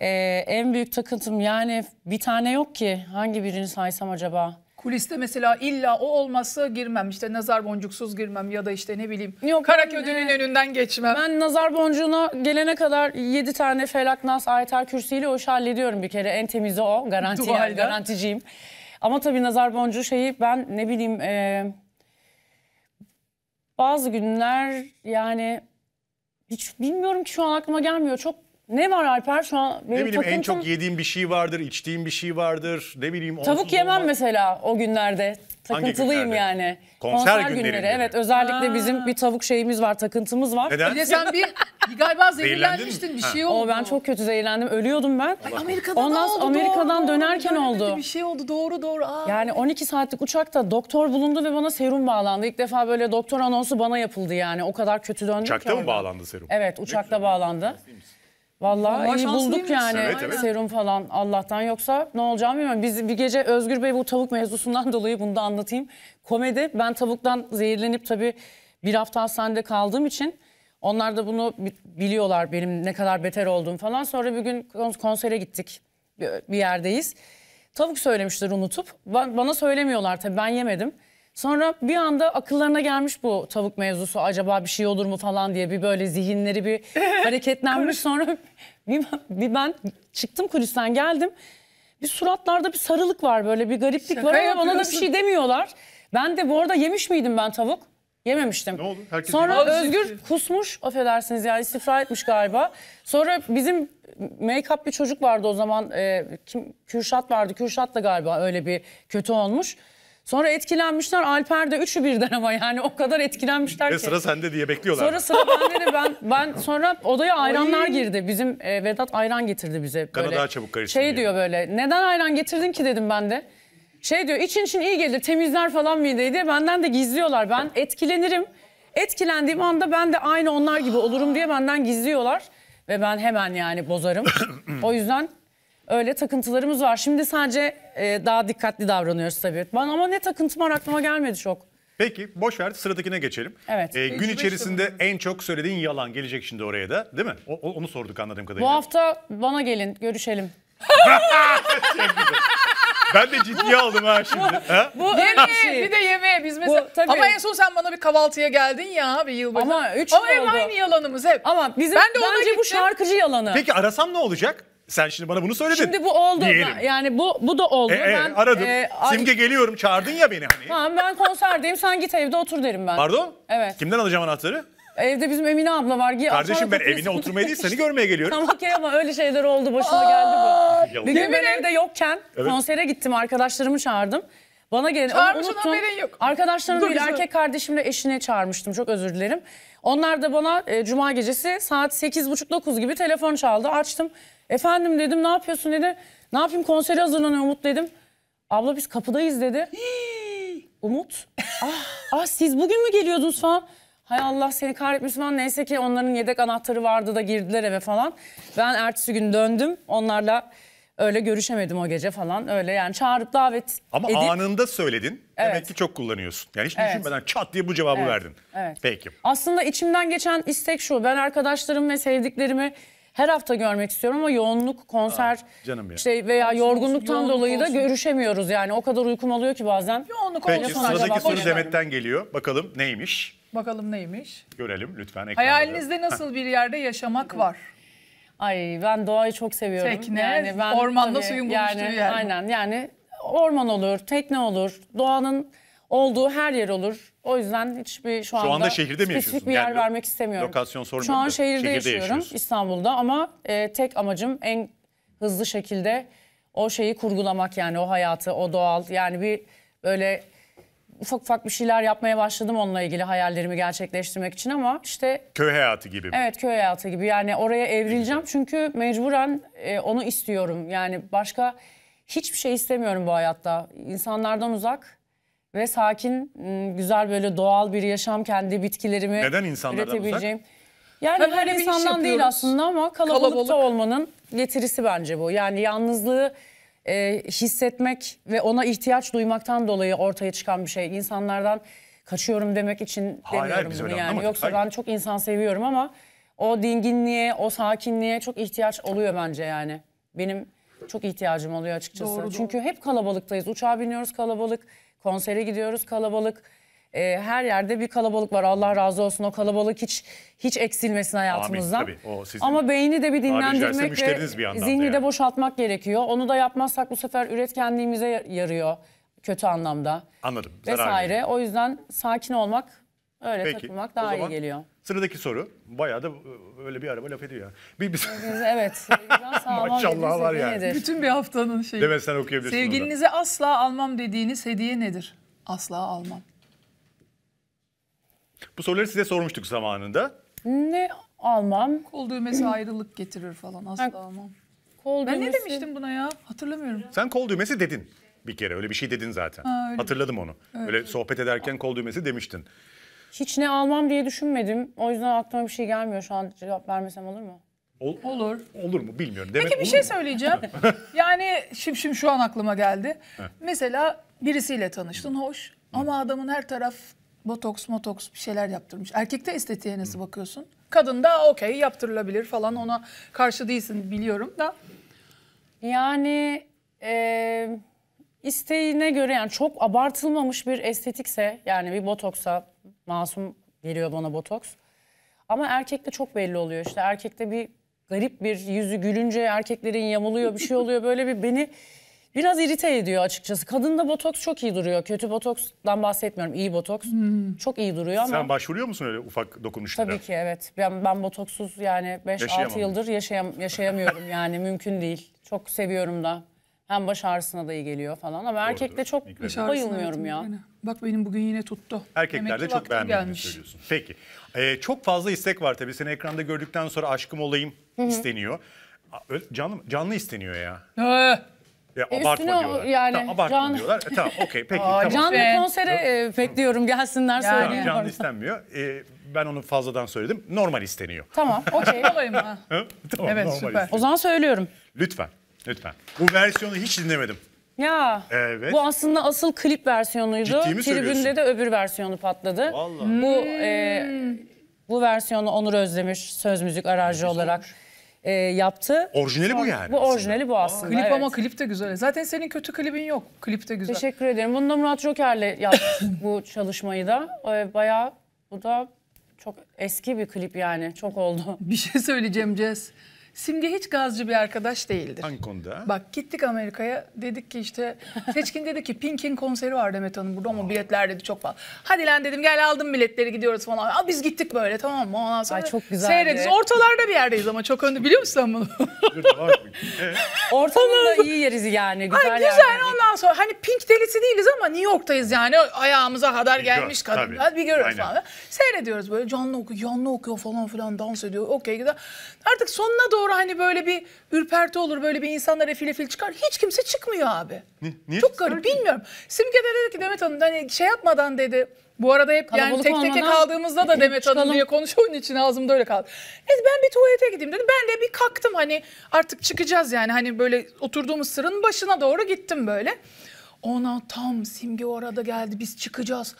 Ee, en büyük takıntım yani bir tane yok ki hangi birini saysam acaba?
Kuliste mesela illa o olmasa girmem. İşte nazar boncuksuz girmem ya da işte ne bileyim Yok,
Karaködün'ün e, önünden geçmem. Ben nazar boncuğuna gelene kadar 7 tane Felak Nas Ayetel Kürsi o işi hallediyorum bir kere. En temizi o. Garanti, yani, garanticiyim. Ama tabii nazar boncuğu şeyi ben ne bileyim e, bazı günler yani hiç bilmiyorum ki şu an aklıma gelmiyor. Çok ne var Alper şu an? Benim ne bileyim takıntım... en çok
yediğim bir şey vardır, içtiğim bir şey vardır. Ne bileyim Tavuk
yemem olmaz. mesela o günlerde. Takıntılıyım yani. Konser, Konser günleri. Evet özellikle Aa. bizim bir tavuk şeyimiz var, takıntımız var. Neden? Bir de sen bir galiba zehirlenmiştin bir şey oldu. O ben çok kötü zehirlendim. Ölüyordum ben. Ay, Amerika'da Ondan oldu? Amerika'dan doğru, dönerken doğru, oldu. Bir şey
oldu doğru doğru. Aa.
Yani 12 saatlik uçakta doktor bulundu ve bana serum bağlandı. İlk defa böyle doktor anonsu bana yapıldı yani. O kadar kötü döndüm uçakta ki. Uçakta mı bağlandı serum? Evet uçakta bağlandı. Neyse.
Vallahi Vallahi iyi bulduk yani Evet, evet. serum
falan Allah'tan yoksa ne olacağımı bilmiyorum. Biz bir gece Özgür Bey bu tavuk mevzusundan dolayı bunu da anlatayım. Komedi ben tavuktan zehirlenip tabii bir hafta hastanede kaldığım için onlar da bunu biliyorlar benim ne kadar beter olduğum falan. Sonra bir gün konsere gittik bir yerdeyiz. Tavuk söylemişler unutup bana söylemiyorlar tabii ben yemedim. Sonra bir anda akıllarına gelmiş bu tavuk mevzusu acaba bir şey olur mu falan diye bir böyle zihinleri bir hareketlenmiş. Sonra bir, bir ben çıktım kulisten geldim. Bir suratlarda bir sarılık var böyle bir gariplik Şaka var ama bana da bir şey demiyorlar. Ben de bu arada yemiş miydim ben tavuk? Yememiştim. Ne oldu? Herkes Sonra yedi. Özgür kusmuş affedersiniz yani istifra etmiş galiba. Sonra bizim make-up bir çocuk vardı o zaman. E, kim, Kürşat vardı. Kürşat da galiba öyle bir kötü olmuş. Sonra etkilenmişler. Alper de üçü birden ama yani o kadar etkilenmişler ki. Ve sıra sende
diye bekliyorlar. Sonra
sıra bende de ben, ben sonra odaya ayranlar girdi. Bizim e, Vedat ayran getirdi bize. Kana daha çabuk karıştı. Şey diye. diyor böyle neden ayran getirdin ki dedim ben de. Şey diyor için için iyi gelir temizler falan mıydı diye benden de gizliyorlar. Ben etkilenirim. Etkilendiğim anda ben de aynı onlar gibi olurum diye benden gizliyorlar. Ve ben hemen yani bozarım. o yüzden Öyle takıntılarımız var. Şimdi sadece e, daha dikkatli davranıyoruz tabii. Ben ama ne takıntım var aklıma gelmedi çok.
Peki boş ver sıradakine geçelim. Evet. Ee, gün içerisinde en çok söylediğin yalan gelecek şimdi oraya da değil mi? O, onu sorduk anladığım kadarıyla. Bu
hafta bana
gelin görüşelim.
ben de ciddiye aldım ha şimdi. Ha? Bu yemeğe, şey. bir de
yemeğe biz mesela. Bu, tabii. Ama en son sen bana bir kahvaltıya geldin ya bir yıl boyunca. Ama üç Ama hep oldu. aynı yalanımız hep. Ama bizim ben de bence bu şarkıcı yalanı.
Peki arasam ne olacak? Sen şimdi bana bunu söyledin. Şimdi bu oldu. Diyelim.
Yani bu bu
da oldu. E, e, ben aradım. E, Simge ay... geliyorum çağırdın ya beni hani.
Tamam ben konserdeyim sen git evde otur derim ben. Pardon?
Evet. Kimden alacağım anahtarı?
Evde bizim Emine abla var. Giy, Kardeşim ben evine oturmaya değil seni görmeye geliyorum. Tamam okey ama öyle şeyler oldu başıma geldi bu. Bir gün ben evde yokken evet. konsere gittim arkadaşlarımı çağırdım. Bana gelin Çağırmışsın haberin yok. Arkadaşlarım Dur, erkek kardeşimle eşine çağırmıştım çok özür dilerim. Onlar da bana e, cuma gecesi saat 8.30-9 gibi telefon çaldı açtım. Efendim dedim ne yapıyorsun dedi. Ne yapayım konsere hazırlanıyor Umut dedim. Abla biz kapıdayız dedi. Umut. Ah, ah siz bugün mü geliyordunuz falan. Hay Allah seni kahretmiş falan. Neyse ki onların yedek anahtarı vardı da girdiler eve falan. Ben ertesi gün döndüm. Onlarla öyle görüşemedim o gece falan. Öyle yani çağırıp davet Ama edip... anında
söyledin. Evet. Demek ki çok kullanıyorsun. Yani hiç evet. düşünmeden çat diye bu cevabı evet. verdin. Evet. Peki.
Aslında içimden geçen istek şu. Ben arkadaşlarım ve sevdiklerimi her hafta görmek istiyorum ama yoğunluk, konser Aa, canım ya. işte veya olsun, yorgunluktan olsun, dolayı olsun. da görüşemiyoruz yani. O kadar uykum alıyor ki
bazen. Yoğunluk Peki olsun. sıradaki soru Demet'ten
geliyor. Bakalım neymiş?
Bakalım neymiş?
Görelim lütfen. Ekranda. Hayalinizde nasıl
bir yerde yaşamak var? Ay ben doğayı çok
seviyorum. Tekne, yani ben, ormanda tabii, suyun buluştuğu yani, yer. Aynen yani orman olur, tekne olur, doğanın olduğu her yer olur. O yüzden hiçbir şu anda, şu anda şehirde mi yaşıyorsun? bir yer yani, vermek istemiyorum. Lokasyon sormuyorum. Şu an da. şehirde, şehirde yaşıyorum İstanbul'da ama e, tek amacım en hızlı şekilde o şeyi kurgulamak yani o hayatı, o doğal yani bir böyle ufak ufak bir şeyler yapmaya başladım onunla ilgili hayallerimi gerçekleştirmek için ama işte...
Köy hayatı gibi mi?
Evet köy hayatı gibi yani oraya evrileceğim çünkü mecburen e, onu istiyorum yani başka hiçbir şey istemiyorum bu hayatta insanlardan uzak ve sakin, ıı, güzel böyle doğal bir yaşam kendi bitkilerimi Neden insanlardan üretebileceğim. Uzak? Yani her hani insandan değil aslında ama kalabalıkta Kalabalık. olmanın getirisi bence bu. Yani yalnızlığı e, hissetmek ve ona ihtiyaç duymaktan dolayı ortaya çıkan bir şey. İnsanlardan kaçıyorum demek için hayır, demiyorum hayır, bunu yani. Yoksa hayır. ben çok insan seviyorum ama o dinginliğe, o sakinliğe çok ihtiyaç oluyor bence yani. Benim çok ihtiyacım oluyor açıkçası. Doğru, Çünkü hep kalabalıktayız. Uçağa biniyoruz kalabalık, konsere gidiyoruz kalabalık. E, her yerde bir kalabalık var. Allah razı olsun o kalabalık hiç hiç eksilmesin hayatımızdan. Amin, tabii. O sizin Ama beyni de bir dinlendirmek ve bir zihni yani. de boşaltmak gerekiyor. Onu da yapmazsak bu sefer üretkenliğimize yarıyor kötü anlamda.
Anladım. Vesaire.
O yüzden sakin olmak
Öyle Peki. takılmak daha o zaman iyi geliyor. Sıradaki soru. Bayağı da ıı, öyle bir araba laf ediyor Bir, bir...
Evet. Maşallah var yani. Nedir? Bütün bir haftanın şeyi. Demek sen okuyabilirsin. Sevgilinize orada. asla almam dediğiniz hediye nedir? Asla almam.
Bu soruları size sormuştuk zamanında.
Ne almam? Kol düğmesi ayrılık getirir falan. Asla ben, almam. Kol ben düğmesi... ne demiştim buna ya? Hatırlamıyorum.
Sen kol düğmesi dedin bir kere. Öyle bir şey dedin zaten. Ha, Hatırladım onu. Evet. Öyle sohbet ederken kol düğmesi demiştin.
Hiç ne almam diye düşünmedim.
O yüzden aklıma bir şey gelmiyor şu an cevap vermesem olur mu?
Ol, olur. Olur mu bilmiyorum. Demek Peki bir şey
mu? söyleyeceğim. yani şimdi, şimdi şu an aklıma geldi. Mesela birisiyle tanıştın hoş ama adamın her taraf botoks motoks bir şeyler yaptırmış. Erkekte estetiğe nasıl Hı. bakıyorsun? Kadında okey yaptırılabilir falan ona karşı değilsin biliyorum da. Yani e, isteğine göre yani çok
abartılmamış bir estetikse yani bir botoksa Masum geliyor bana botoks. Ama erkekte çok belli oluyor işte. Erkekte bir garip bir yüzü gülünce erkeklerin yamuluyor bir şey oluyor. Böyle bir beni biraz irite ediyor açıkçası. Kadında botoks çok iyi duruyor. Kötü botoksdan bahsetmiyorum. iyi botoks hmm. çok iyi duruyor ama... Sen
başvuruyor musun öyle ufak dokunuşlara? Tabii ki
evet. Ben, ben botoksuz yani 5-6 yıldır yaşayam yaşayamıyorum yani mümkün değil. Çok seviyorum da hem baş ağrısına da iyi geliyor falan ama erkekte çok Baş
bayılmıyorum ya. yani. Bak benim bugün yine tuttu. Erkekler de çok vaktim beğenmediğini söylüyorsun.
Peki. Ee, çok fazla istek var tabii. Seni ekranda gördükten sonra aşkım olayım isteniyor. A- Canlı, canlı isteniyor ya. Ee. ya E, abartma üstüne diyorlar. yani tamam, abartma can- diyorlar. E, tamam okey peki tamam. Canlı Lütfen. konsere
e, bekliyorum gelsinler Yani. Tamam, söyleyeyim. canlı
istenmiyor. Ee, ben onu fazladan söyledim. Normal isteniyor.
Tamam okey. Olayım
ha. tamam, Evet, normal süper. isteniyor. O zaman söylüyorum. Lütfen. Lütfen. Bu versiyonu hiç dinlemedim. Ya evet. bu
aslında asıl klip versiyonuydu. Ciddi mi Tribünde de öbür versiyonu patladı. Vallahi. Bu e, hmm. bu versiyonu Onur Özdemir söz müzik aranjı olarak e, yaptı. Orijinali bu yani. Bu orijinali bu aslında. Klip evet. ama klip de güzel. Zaten senin kötü klibin yok. Klip de güzel. Teşekkür ederim. Bunu da Murat Joker'le yaptık bu çalışmayı da. E, bayağı bu da çok
eski bir klip yani. Çok oldu. Bir şey söyleyeceğim Cez. Simge hiç gazcı bir arkadaş değildir. Hangi konuda? Bak gittik Amerika'ya dedik ki işte Seçkin dedi ki Pink'in konseri var Demet Hanım burada ama biletler dedi çok pahalı. Hadi lan dedim gel aldım biletleri gidiyoruz falan. Aa, biz gittik böyle tamam mı? Ondan sonra Ay, çok güzel. Seyrediz. Ortalarda bir yerdeyiz ama çok önde biliyor musun sen bunu? Ortamında iyi yeriz yani. Güzel, Ay, güzel yani. ondan sonra hani pink delisi değiliz ama New York'tayız yani. Ayağımıza kadar bir gelmiş gör, kadın. Tabii. Bir görüyoruz Aynen. falan. Seyrediyoruz böyle canlı okuyor, canlı okuyor falan filan dans ediyor. Okey gider. Artık sonuna doğru hani böyle bir ürperti olur. Böyle bir insanlar efil fil çıkar. Hiç kimse çıkmıyor abi. Niye? Çok garip bilmiyorum. Simge de dedi ki Demet Hanım hani şey yapmadan dedi bu arada hep Kalabalık yani tek teke kaldığımızda da e, Demet Hanım çıkalım. diye konuş için ağzımda öyle kaldı. Neyse ben bir tuvalete gideyim dedim. Ben de bir kalktım hani artık çıkacağız yani hani böyle oturduğumuz sıranın başına doğru gittim böyle. Ona tam Simge o arada geldi biz çıkacağız.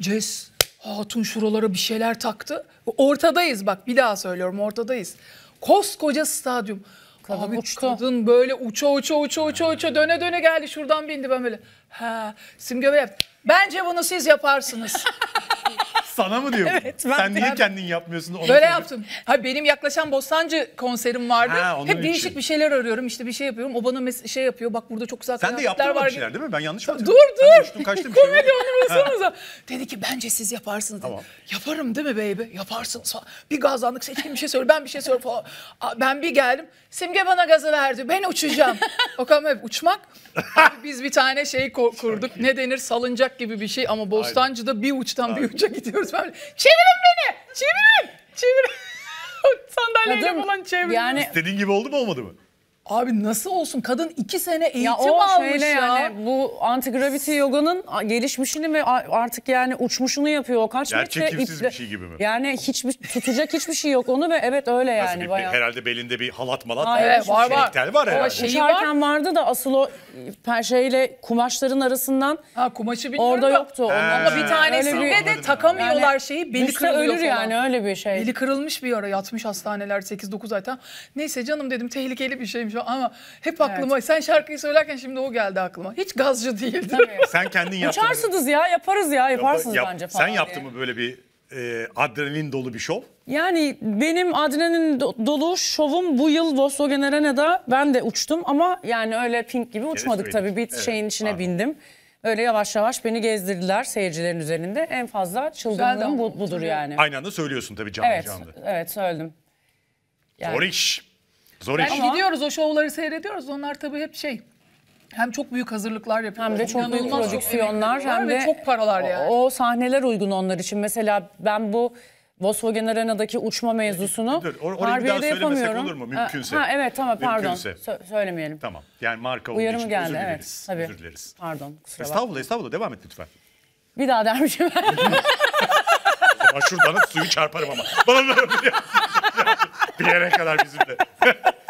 Ces hatun şuralara bir şeyler taktı. Ortadayız bak bir daha söylüyorum ortadayız. Koskoca stadyum. Kadın Abi kadın böyle uça uça uça uça uça döne döne geldi şuradan bindi ben böyle. Ha Simge böyle yaptı. Bence bunu siz yaparsınız.
Sana mı diyor? Evet, ben Sen de- niye kendin yapmıyorsun? Onu Böyle yaptım.
Ha benim yaklaşan Bostancı konserim vardı. Ha, Hep için. değişik şey. bir şeyler arıyorum. İşte bir şey yapıyorum. O bana şey yapıyor. Bak burada çok güzel Sen de kıyafetler yaptın mı bir şeyler değil mi? Ben yanlış mı? Dur dur. Uçtun şey Komedi onu bulsanıza. Dedi ki bence siz yaparsınız dedi. Tamam. Yaparım değil mi baby? Yaparsınız Bir gazlandık seçkin bir şey söyle ben bir şey söyle falan. Ben bir geldim. Simge bana gazı verdi. Ben uçacağım. Okan Bey uçmak. Abi biz bir tane şey ko- kurduk. Ne denir salıncak gibi bir şey ama Bostancı'da bir uçtan bir uç koşa gidiyoruz. Ben, çevirin beni! Çevirin! Çevirin! Sandalyeyle falan çevirin. Yani...
İstediğin gibi oldu mu olmadı mı?
Abi nasıl olsun? Kadın iki sene eğitim ya o almış ya. Yani,
bu antigravity yoganın gelişmişini ve artık yani uçmuşunu yapıyor. O kaç Gerçekimsiz metre, bir şey gibi mi? Yani hiçbir tutacak hiçbir şey yok onu ve evet öyle yani. Nasıl bir, bayağı.
herhalde belinde bir halat malat Hayır, evet, var, var. tel var herhalde. Şeyi Uçarken
var. vardı da asıl o şeyle kumaşların arasından ha,
kumaşı orada da. yoktu. He. Ama bir tanesinde de takamıyorlar yani, şeyi beli kırılıyor ölür falan. yani öyle bir şey. Beli kırılmış bir ara yatmış hastaneler 8-9 ay. Neyse canım dedim tehlikeli bir şeymiş şu an ama hep aklıma evet. sen şarkıyı söylerken şimdi o geldi aklıma. Hiç gazcı değildi. Tabii.
sen kendin yaptın.
Uçarsınız ya yaparız ya yaparsınız Yap, bence falan. Sen yaptın diye.
mı böyle bir e, adrenalin dolu bir şov?
Yani benim adrenalin dolu şovum bu yıl Volkswagen Arena'da ben de uçtum ama yani öyle pink gibi uçmadık evet, tabii. Bir evet, şeyin içine anladım. bindim. Öyle yavaş yavaş beni gezdirdiler seyircilerin üzerinde. En fazla çılgınlığım bu, budur yani. Aynı
anda söylüyorsun tabii canlı evet, canlı.
Evet söyledim. Yani. Zor iş.
Zor Yani Ama-
gidiyoruz o şovları seyrediyoruz. Onlar tabii hep şey hem çok büyük hazırlıklar yapıyorlar. Hem de çok büyük çok prodüksiyonlar emekleri hem de çok paralar yani.
O, o sahneler uygun onlar için. Mesela ben bu Volkswagen Arena'daki uçma mevzusunu Dur, or- orayı daha yapamıyorum. olur mu? Mümkünse. Ha, ha, evet tamam pardon. Mümkünse.
Sö- söylemeyelim. Tamam. Yani marka olduğu Uyarım için geldi. özür dileriz. Evet. Tabii. Özür dileriz. Pardon. Kusura bakma. Estağfurullah estağfurullah devam et lütfen.
Bir daha dermişim.
Ama şuradan da suyu çarparım ama. Bana ne bir yere kadar bizimle.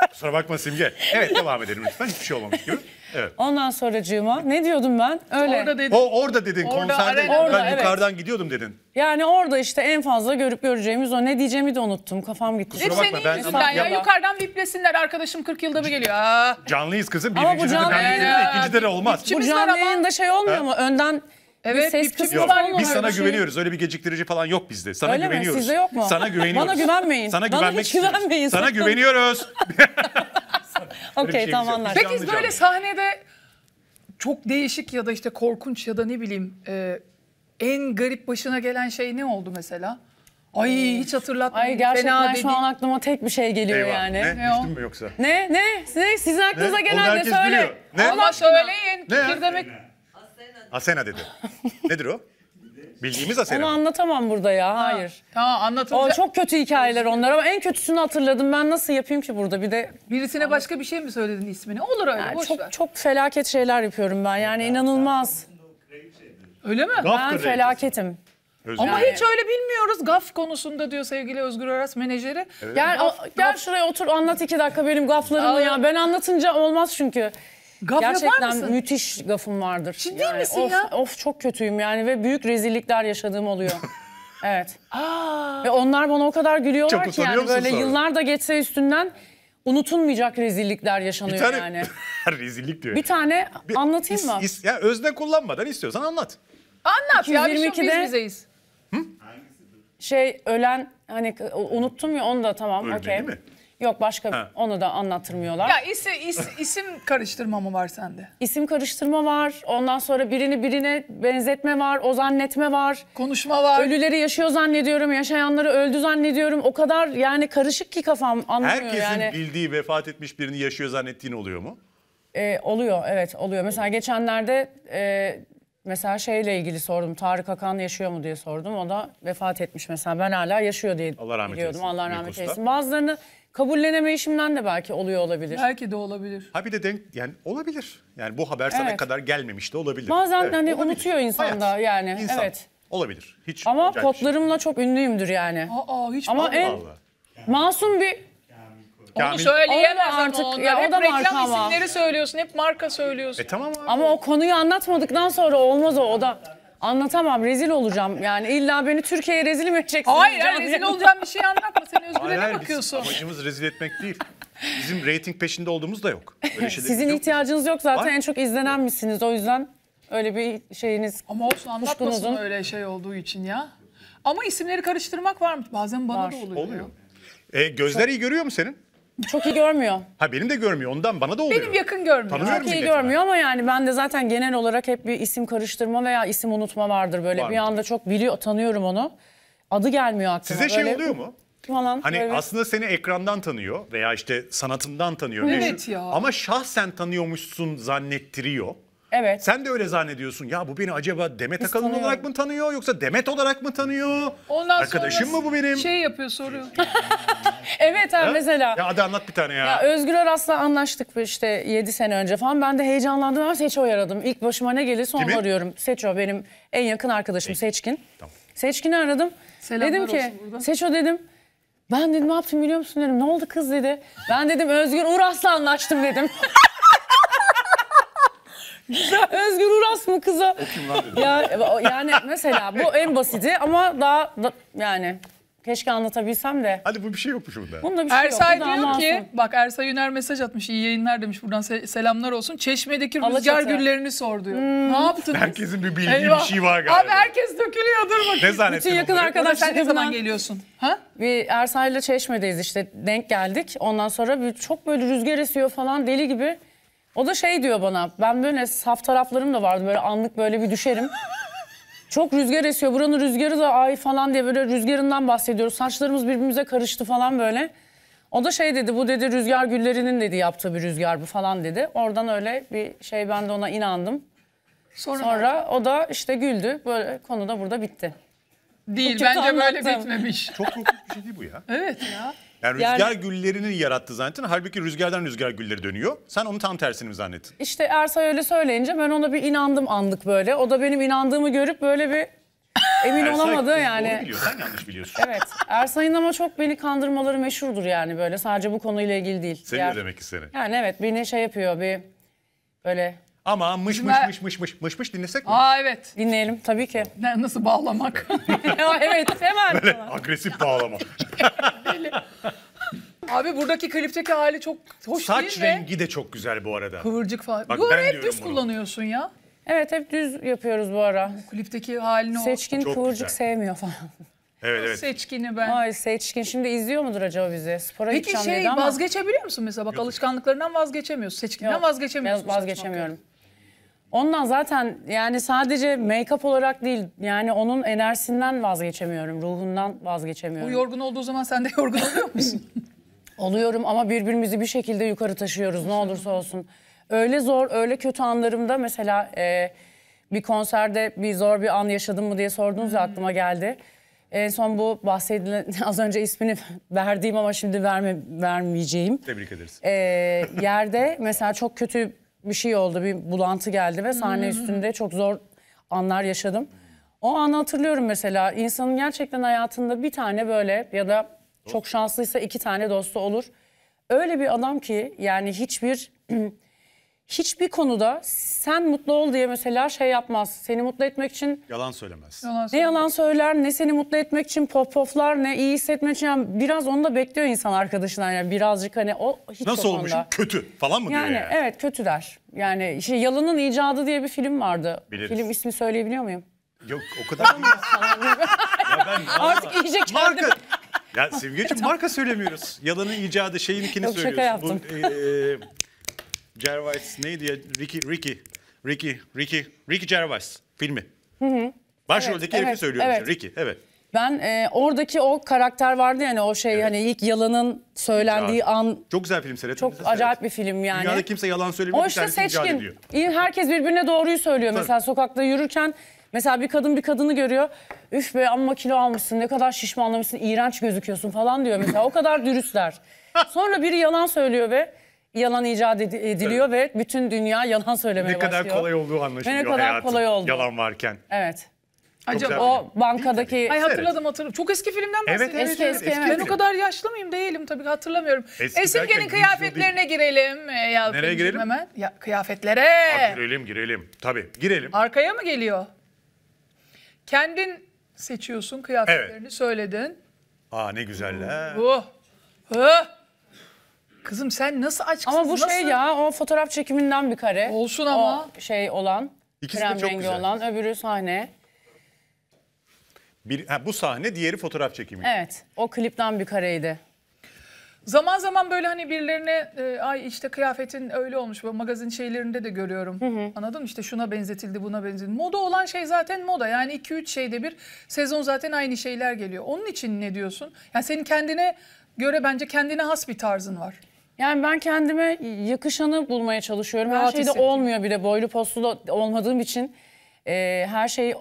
Kusura bakma Simge. Evet devam edelim lütfen. Hiçbir şey olmamış gibi. Evet.
Ondan sonracığıma ne diyordum ben? Öyle. Orada dedin. O orada dedin Orada, konserde arenada. ben Orada, evet. yukarıdan
gidiyordum dedin.
Yani orada işte en fazla görüp göreceğimiz o ne diyeceğimi de unuttum. Kafam gitti. Kusura bakma, ben- ya. Yukarıdan viplesinler. Arkadaşım 40 yılda bir geliyor. Aa.
Canlıyız kızım. Ama bu Birincide canlı ben değilim de olmaz. Bu canlı
yayında şey olmuyor mu? Önden Evet, bir ses kısmı yok, var. Biz sana şey. güveniyoruz.
Öyle bir geciktirici falan yok bizde. Sana Öyle güveniyoruz. Mi? Sizde yok mu? Sana güveniyoruz. Bana güvenmeyin. Sana Bana hiç istiyoruz. güvenmeyin. Sana güveniyoruz.
Okey şey tamam anlar. Peki böyle canlı. sahnede çok değişik ya da işte korkunç ya da ne bileyim e, en garip başına gelen şey ne oldu mesela? Ay hmm. hiç hatırlatmıyorum. Ay gerçekten Fena şu dediğin... an
aklıma tek bir şey
geliyor Eyvah, yani. Ne? ne Düştün mü yoksa? Ne? Ne? Siz, sizin aklınıza ne? gelen de söyle. Ne? Ama söyleyin. Ne? Fikir demek.
Asena dedi. Nedir o? Bildiğimiz Asena. Onu
anlatamam burada ya. Hayır. Tamam anlatamam. O çok kötü hikayeler onlar ama en kötüsünü hatırladım. Ben nasıl yapayım ki burada? Bir de birisine
başka bir şey mi söyledin ismini? Olur öyle yani çok
çok felaket şeyler yapıyorum ben. Yani inanılmaz.
Öyle mi? Ben felaketim. Özgür. Ama hiç öyle bilmiyoruz gaf konusunda diyor sevgili Özgür Aras menajeri. Gel, o- gel şuraya otur anlat iki dakika benim gaflarımı ya. Ben
anlatınca olmaz çünkü. Gaf Gerçekten mısın? müthiş gafım vardır. Ciddi yani, misin of, ya? Of çok kötüyüm yani ve büyük rezillikler yaşadığım oluyor. evet. Aa. Ve onlar bana o kadar gülüyorlar çok ki yani böyle sonra? yıllar da geçse üstünden unutulmayacak rezillikler yaşanıyor yani. bir tane,
yani. rezillik diyor. Bir tane bir, anlatayım is, mı? Is, ya özne kullanmadan istiyorsan
anlat.
Anlat 222'de, ya şey biz bizeyiz.
Hı? Şey ölen hani unuttum ya onu da tamam okey. mi? Yok başka Ha. onu da anlattırmıyorlar. Ya is, is- isim karıştırma mı var sende? İsim karıştırma var. Ondan sonra birini birine benzetme var. O zannetme var. Konuşma var. Ölüleri yaşıyor zannediyorum. Yaşayanları öldü zannediyorum. O kadar yani karışık ki kafam anlamıyor Herkesin yani.
bildiği vefat etmiş birini yaşıyor zannettiğin oluyor mu?
E, oluyor evet oluyor. Mesela geçenlerde e, mesela şeyle ilgili sordum. Tarık Akan yaşıyor mu diye sordum. O da vefat etmiş mesela. Ben hala yaşıyor diye
Allah rahmet biliyordum. eylesin. Allah rahmet Mikos'ta. eylesin.
Bazılarını kabullenemeyişimden de belki oluyor olabilir. Belki de olabilir.
Ha bir de denk yani olabilir. Yani bu haber sana Evet. kadar gelmemiş de olabilir. Bazen Evet, hani
olabilir. unutuyor insan da yani. insan. Evet.
Olabilir. Hiç Ama acayip
şey çok ünlüyümdür yani. Aa hiç Ama en Vallahi. masum bir
Onu Kamil- söyleyemez artık- artık. Onlar. ya o hep da reklam marka ama. isimleri söylüyorsun,
hep
marka söylüyorsun.
E tamam
abi. ama o konuyu anlatmadıktan sonra olmaz o o da. Anlatamam rezil olacağım yani illa beni Türkiye'ye rezil mi edeceksin? Hayır ya, rezil olacağım
bir şey anlatma
sen özgürlüğe ne bakıyorsun? Bizim amacımız rezil etmek değil. Bizim reyting peşinde olduğumuz da yok. Öyle Sizin yok.
ihtiyacınız yok zaten Var. en çok izlenen misiniz o yüzden öyle bir şeyiniz.
Ama olsun anlatmasın öyle şey olduğu için ya. Ama isimleri karıştırmak var mı? Bazen bana var. da oluyor. Oluyor.
E, gözler Çok... iyi görüyor mu senin? Çok iyi görmüyor. Ha benim de görmüyor ondan bana da oluyor. Benim yakın görmüyor. Tanımıyorum Çok iyi milleti ben.
görmüyor ama yani ben de zaten genel olarak hep bir isim karıştırma veya isim unutma vardır böyle. Var bir anda çok biliyor tanıyorum onu. Adı gelmiyor aklıma. Size şey oluyor mu? Falan, Hani böyle- aslında
seni ekrandan tanıyor veya işte sanatından tanıyor. Evet ya. Ama şahsen tanıyormuşsun zannettiriyor. Evet. Sen de öyle zannediyorsun. Ya bu beni acaba Demet Akalın tanıyorum. olarak mı tanıyor yoksa Demet olarak mı tanıyor?
Ondan Arkadaşım mı bu benim? Şey yapıyor soruyor. evet ha, mesela. Ya
hadi anlat bir tane ya. Ya
Özgür Aras'la anlaştık işte 7 sene önce falan. Ben de heyecanlandım ama Seço'yu aradım. İlk başıma ne gelir son Kimi? arıyorum. Seço benim en yakın arkadaşım Peki. Seçkin. Tamam. Seçkin'i aradım. Selamlar dedim ki Seço dedim. Ben dedim ne yaptım biliyor musun dedim. Ne oldu kız dedi. Ben dedim Özgür Uras'la anlaştım dedim. Özgür Uras mı kıza? ya, yani mesela bu en basiti ama daha da, yani keşke
anlatabilsem de. Hadi bu bir şey yokmuş burada. Bunda bir şey Ersay yok. diyor ki bak Ersay Üner mesaj atmış iyi yayınlar demiş buradan se- selamlar olsun. Çeşme'deki rüzgar Alaçatı. güllerini sor diyor. Hmm. Ne yaptın? Herkesin bir bildiği Eyvah. bir şey var galiba. Abi herkes dökülüyor dur bakayım. Ne zannettin? Bütün yakın arkadaşlar Sen ne zaman geliyorsun? Ha?
Bir Ersay'la Çeşme'deyiz işte denk geldik. Ondan sonra bir, çok böyle rüzgar esiyor falan deli gibi. O da şey diyor bana ben böyle saf taraflarım da vardı böyle anlık böyle bir düşerim. Çok rüzgar esiyor buranın rüzgarı da ay falan diye böyle rüzgarından bahsediyoruz. Saçlarımız birbirimize karıştı falan böyle. O da şey dedi bu dedi rüzgar güllerinin dedi yaptığı bir rüzgar bu falan dedi. Oradan öyle bir şey ben de ona inandım. Sonra, Sonra o da işte güldü. Böyle konu da burada bitti.
Değil Çok kötü bence böyle bitmemiş. Çok korkunç bir şey değil bu ya.
Evet ya. Yani rüzgar yani,
güllerini yarattı zaten. Halbuki rüzgardan rüzgar gülleri dönüyor. Sen onu tam tersini mi zannettin?
İşte Ersay öyle söyleyince ben ona bir inandım anlık böyle. O da benim inandığımı görüp böyle bir emin Ersay, olamadı yani. biliyor, sen
yanlış biliyorsun.
evet. Ersay'ın ama çok beni kandırmaları meşhurdur yani böyle. Sadece bu konuyla ilgili değil. Seviyor yani, demek ki seni. Yani evet beni şey yapıyor bir böyle
ama mış mış mış mış mış mış mış dinlesek mi? Aa evet.
Dinleyelim tabii ki. Ne, nasıl bağlamak?
ya, evet hemen.
Böyle agresif bağlama.
Abi buradaki klipteki hali çok hoş Saç değil mi? Saç rengi
de çok güzel bu arada. Kıvırcık falan. Bak, Bu ben ara hep düz bunu.
kullanıyorsun ya. Evet hep düz yapıyoruz bu ara. Klipteki halini o. Seçkin kıvırcık güzel. sevmiyor falan. Evet evet. Seçkini ben. Ay
Seçkin şimdi izliyor mudur acaba bizi? Spora Peki gideceğim şey ama.
vazgeçebiliyor musun mesela? Bak alışkanlıklarından vazgeçemiyorsun.
Seçkinden Yok, vazgeçemiyorsun. ben saçma. vazgeçemiyorum. Ondan zaten yani sadece make-up olarak değil yani onun enerjisinden vazgeçemiyorum, ruhundan vazgeçemiyorum. O yorgun olduğu zaman sen de yorgun oluyor musun? Oluyorum ama birbirimizi bir şekilde yukarı taşıyoruz ne olursa olsun. Öyle zor, öyle kötü anlarımda mesela e, bir konserde bir zor bir an yaşadım mı diye sorduğunuzda hmm. aklıma geldi. En son bu bahsedilen az önce ismini verdiğim ama şimdi verme, vermeyeceğim.
Tebrik ederiz.
E, yerde mesela çok kötü bir şey oldu, bir bulantı geldi ve sahne hmm. üstünde çok zor anlar yaşadım. O anı hatırlıyorum mesela. insanın gerçekten hayatında bir tane böyle ya da çok şanslıysa iki tane dostu olur. Öyle bir adam ki yani hiçbir hiçbir konuda sen mutlu ol diye mesela şey yapmaz. Seni mutlu etmek için
Yalan söylemez.
Yalan ne yalan söyler ne seni mutlu etmek için popoflar ne iyi hissetmek için yani biraz onu da bekliyor insan arkadaşından yani birazcık hani o hiç Nasıl olmuş?
Kötü falan mı diyor Yani
evet kötü der. Yani işte Yalın'ın icadı diye bir film vardı. Biliriz. Film ismi söyleyebiliyor muyum?
Yok o kadar değil. Artık iyice kendim. marka. Ya Simgeciğim marka söylemiyoruz. Yalanın icadı şeyinkini Yok, şaka söylüyorsun. Bu, e, e Gervais neydi ya? Ricky, Ricky, Ricky, Ricky, Ricky Gervais filmi.
Hı hı. Başroldeki evet, herifi evet, söylüyorum. Evet. Şimdi, Ricky, evet. Ben e, oradaki o karakter vardı yani o şey evet. hani ilk yalanın söylendiği ya, an.
Çok güzel film seyrettim. Çok acayip evet. bir film yani. Dünyada kimse yalan söylemiyor. O işte seçkin.
Herkes birbirine doğruyu söylüyor. Tabii. Mesela sokakta yürürken mesela bir kadın bir kadını görüyor. Üf be amma kilo almışsın ne kadar şişmanlamışsın iğrenç gözüküyorsun falan diyor mesela. o kadar dürüstler. Sonra biri yalan söylüyor ve yalan icat ed ediliyor ve bütün dünya yalan söylemeye başlıyor. Ne kadar kolay olduğu
anlaşılıyor ve ne kadar hayatın, kolay oldu. yalan varken. Evet. Acaba o
bankadaki... Ay hatırladım hatırladım. Çok eski filmden
bahsediyorum. Evet, eski, eski,
eski, eski, Ben o
kadar yaşlı mıyım değilim tabii hatırlamıyorum. Eski kıyafetlerine girelim. Ee, ya, Nereye girelim? Hemen. Ya, kıyafetlere. Ha,
girelim girelim. Tabii girelim.
Arkaya mı geliyor? Kendin seçiyorsun kıyafetlerini evet. söyledin.
Aa ne güzeller.
Oh. oh. Kızım sen nasıl açıksın? Ama bu şey nasıl? şey ya
o fotoğraf çekiminden bir kare. Olsun ama. O şey olan. İkisi krem de çok rengi güzel. olan öbürü
sahne.
Bir, ha, bu sahne diğeri fotoğraf çekimi.
Evet o klipten bir kareydi. Zaman zaman böyle hani birilerine e, ay işte kıyafetin öyle olmuş. Bu magazin şeylerinde de görüyorum. Hı hı. Anladın mı? İşte şuna benzetildi, buna benzetildi. Moda olan şey zaten moda. Yani 2-3 şeyde bir sezon zaten aynı şeyler geliyor. Onun için ne diyorsun? Yani senin kendine göre bence kendine has bir tarzın var. Yani ben kendime yakışanı
bulmaya çalışıyorum. Her Rahat şeyde hissettim. olmuyor bir de boylu poslu da olmadığım için e, her şey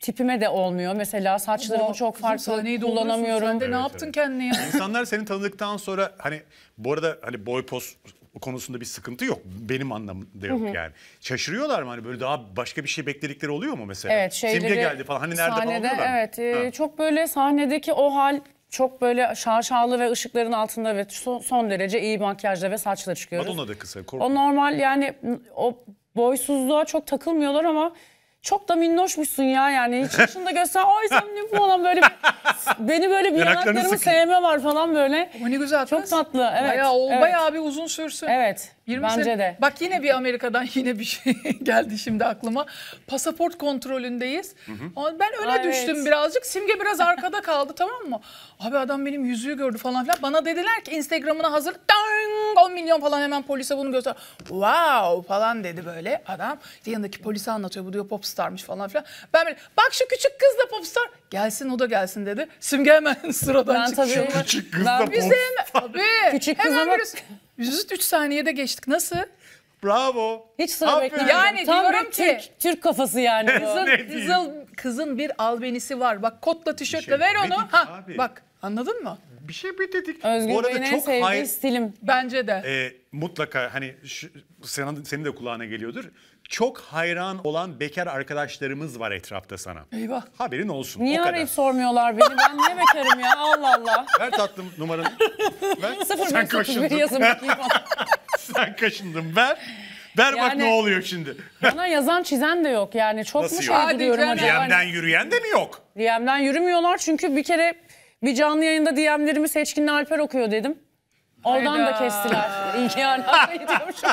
tipime de olmuyor. Mesela saçlarımı Oha, çok farklı kullanamıyorum. Sen de ne Evet,
yaptın evet. kendine ya? İnsanlar seni tanıdıktan sonra hani bu arada hani boy poz konusunda bir sıkıntı yok. Benim anlamda yok yani. Şaşırıyorlar mı hani böyle daha başka bir şey bekledikleri oluyor mu mesela? Evet, şeyleri, Simge geldi falan hani nerede falan sahnede, oluyorlar Evet, e, Ha.
çok böyle sahnedeki o hal çok böyle şaşalı ve ışıkların altında ve son, son derece iyi makyajla ve saçla çıkıyoruz. Madonna da
kısa. Korkma. O normal
yani o boysuzluğa çok takılmıyorlar ama çok da minnoşmuşsun ya yani. Hiç dışında göster. Ay sen ne falan böyle beni böyle bir yanaklarımı
sevme var falan böyle. O ne güzel Çok tatlı. Evet. Bayağı, o, evet. bayağı bir uzun sürsün. Evet. 20 Bence sene... de. Bak yine bir Amerika'dan yine bir şey geldi şimdi aklıma. Pasaport kontrolündeyiz. Hı hı. Ben öne evet. düştüm birazcık. Simge biraz arkada kaldı tamam mı? Abi adam benim yüzüğü gördü falan filan. Bana dediler ki Instagram'ına hazır. Dang! 10 milyon falan hemen polise bunu göster. Wow falan dedi böyle adam. yanındaki polise anlatıyor. Bu diyor popstarmış falan filan. Ben böyle bak şu küçük kız da popstar. Gelsin o da gelsin dedi. Simge hemen sıradan ben çıkıyor. Tabii, küçük kız da popstar. Tabii. Küçük hemen kızımı... birisi... 103 saniyede geçtik. Nasıl? Bravo. Hiç sıra Aferin. beklemedim. Yani Tam diyorum ki- Türk, Türk kafası yani bu. Kızın, kızın bir albenisi var. Bak kotla tişörtle şey ver onu. Ha, bak anladın mı? bir şey mi dedik? Özgür Bey'in en çok sevdiği hay- stilim. Bence de.
e, mutlaka hani şu, senin, senin de kulağına geliyordur. Çok hayran olan bekar arkadaşlarımız var etrafta sana. Eyvah. Haberin olsun. Niye arayıp
sormuyorlar beni? Ben niye bekarım ya? Allah
Allah. Ver tatlım numaranı. Ver. 0 Sen kaşındın. yazın Sen kaşındın. Ver. Ver bak ne oluyor şimdi.
Bana yazan çizen de yok. Yani çok Nasıl mu şey yok? şey Hadi acaba? DM'den hani yürüyen de mi yok? DM'den yürümüyorlar çünkü bir kere bir canlı yayında DM'lerimi Seçkin'le Alper okuyor dedim.
Oradan Hayda. da kestiler.
yani diyorum şu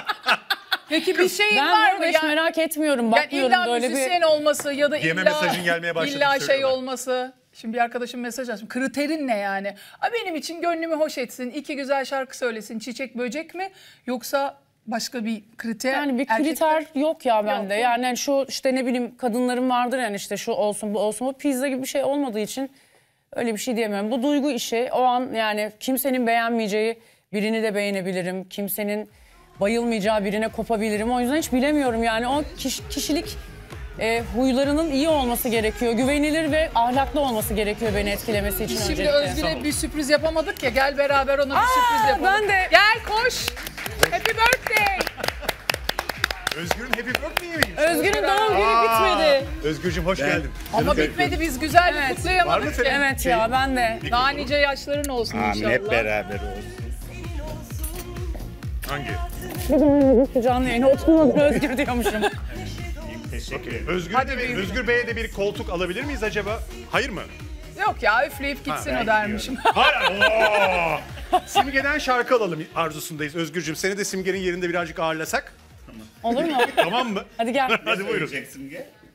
Peki bir şeyin var mı? Ben yani, merak etmiyorum, bakmıyorum yani illa böyle müzisyen bir... olması ya da illa, mesajın gelmeye başladı. İlla şey olması. Şimdi bir arkadaşım mesaj açmış. Kriterin ne yani? A, benim için gönlümü hoş etsin, iki güzel şarkı söylesin, çiçek böcek mi? Yoksa başka bir kriter? Yani bir kriter
erkekler... yok ya bende. Yok, yani hani şu işte ne bileyim kadınların vardır yani işte şu olsun bu olsun bu pizza gibi bir şey olmadığı için Öyle bir şey diyemem. Bu duygu işi o an yani kimsenin beğenmeyeceği birini de beğenebilirim. Kimsenin bayılmayacağı birine kopabilirim. O yüzden hiç bilemiyorum yani o kiş kişilik e, huylarının iyi olması gerekiyor. Güvenilir ve ahlaklı olması gerekiyor beni etkilemesi için Şimdi öncelikle. Özgür'e bir
sürpriz yapamadık ya gel beraber ona bir Aa, sürpriz yapalım. Ben de. Gel koş. Happy birthday.
Özgür'ün Happy Birthday miymiş? Özgür'ün doğum günü bitmedi. Özgür'cüm hoş ben, geldin. Ama Senin
bitmedi biz güzel evet. kutlayamadık ki. Evet şey, ya ben de. Daha nice yaşların olsun Amin, inşallah. Hep beraber
olsun. Hangi?
Bugün canlı yayına oturmadan Özgür diyormuşum.
Teşekkür ederim. Özgür, Hadi bir, Özgür Bey'e de bir koltuk alabilir miyiz acaba? Hayır mı?
Yok ya üfleyip gitsin ha, o dermişim.
Simge'den şarkı alalım arzusundayız Özgür'cüm. Seni de Simge'nin yerinde birazcık ağırlasak mı? Olur mu? tamam mı? Hadi gel. Hadi buyurun.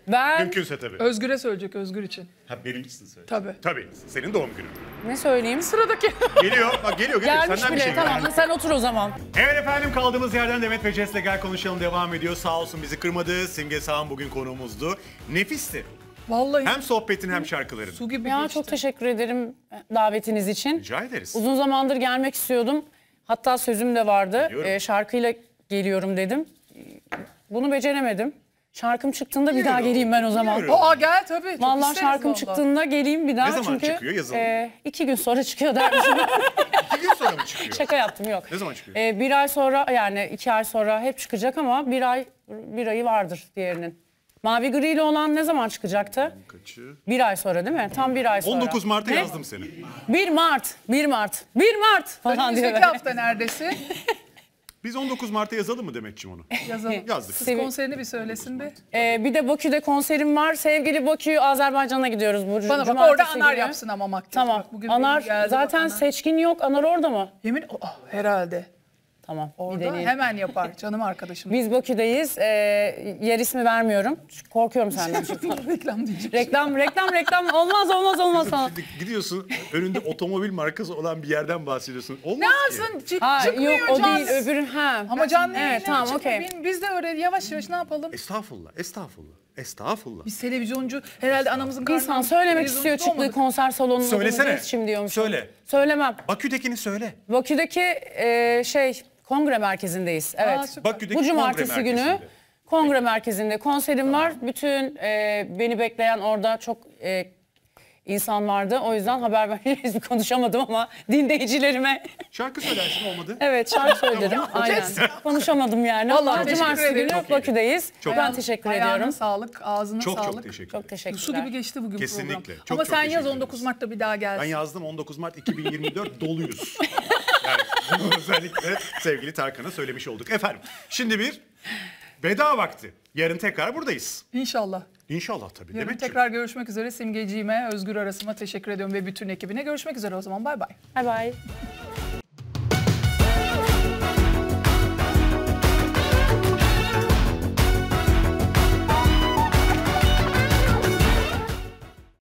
Ben Mümkünse tabii.
Özgür'e söyleyecek Özgür için.
Ha benim için söyle. Tabii. Tabii. Senin doğum günün.
Ne söyleyeyim? Sıradaki.
Geliyor. Bak geliyor. geliyor. Gelmiş Senden bile. Bir şey tamam yani.
sen otur o zaman.
Evet efendim kaldığımız yerden Demet ve Jess'le gel konuşalım devam ediyor. Sağ olsun bizi kırmadı. Simge Sağan bugün konuğumuzdu. Nefisti. Vallahi. Hem sohbetin hem şarkıların. Su
gibi ya, geçti. Çok teşekkür ederim e, davetiniz için. Rica ederiz. Uzun zamandır gelmek istiyordum. Hatta sözüm de vardı. Biliyorum. E, şarkıyla geliyorum dedim bunu beceremedim. Şarkım çıktığında bir daha geleyim ben o zaman. Aa gel tabii. Vallahi şarkım valla. çıktığında geleyim bir daha. Ne zaman çünkü, çıkıyor yazalım. e, iki gün sonra çıkıyor dermişim. İki gün sonra mı çıkıyor? Şaka yaptım yok. Ne zaman çıkıyor? E, bir ay sonra yani iki ay sonra hep çıkacak ama bir ay bir ayı vardır diğerinin. Mavi gri ile olan ne zaman çıkacaktı? Kaçı? Bir ay sonra değil mi? Tam bir ay sonra. 19 Mart'a Ne? yazdım seni. 1 Mart,
1 Mart, 1 Mart falan diyor. Önümüzdeki böyle. hafta neredeyse.
Biz 19 Mart'a yazalım mı Demetciğim onu? Yazalım. Yazdık. Siz konserini bir söylesin de. Ee,
bir de Bakü'de konserim var. Sevgili Bakü, Azerbaycan'a gidiyoruz Burcu. Bana bak Cumartesi orada günü. Anar yapsın
ama maktif Tamam. Bak, benim Anar zaten Anar. seçkin yok. Anar orada mı? Yemin... Oh, herhalde. Tamam. Orada hemen yapar canım
arkadaşım. Biz Bakü'deyiz. Ee, yer ismi vermiyorum. Çünkü korkuyorum senden reklam diyecek. Reklam, reklam, reklam. Olmaz, olmaz, olmaz Şimdi
gidiyorsun önünde otomobil markası olan bir yerden bahsediyorsun. Olmaz ne yapsın? Ki. Çık, çıkmıyor yok, o
can. değil, öbürü. Ha. Ama canlı evet, tamam, için biz de öyle yavaş yavaş ne yapalım?
Estağfurullah, estağfurullah. Estağfurullah. Bir
televizyoncu herhalde anamızın karnı. İnsan söylemek istiyor çıktığı konser salonunda. Söylesene. Şimdi
diyormuş. Söyle.
Söylemem. Bakü'dekini söyle. Bakü'deki e, şey Kongre merkezindeyiz. Evet. Aa, Bakü'deki Bu cumartesi kongre günü merkezinde. kongre merkezinde konserim tamam. var. Bütün e, beni bekleyen orada çok e, insan vardı. O yüzden haber vermeyiz konuşamadım ama dinleyicilerime. Şarkı söylersin olmadı. evet şarkı söyledim. Aynen. Konuşamadım
yani. Vallahi ama cumartesi günü çok Bakü'deyiz. Çok ben teşekkür Ayağına ediyorum. sağlık, ağzına çok, sağlık. Çok teşekkür Çok teşekkürler. Su gibi geçti bugün Kesinlikle. program. Çok, ama çok sen yaz 19 Mart'ta bir daha gelsin. Ben
yazdım 19 Mart 2024 doluyuz. Bunu özellikle sevgili Tarkan'a söylemiş olduk. Efendim şimdi bir veda vakti. Yarın tekrar buradayız. İnşallah. İnşallah tabii. Yarın Demek tekrar
görüşmek üzere. Simgeciğime, Özgür Arasım'a teşekkür ediyorum ve bütün ekibine. Görüşmek üzere o zaman. Bay bay. Bay bay.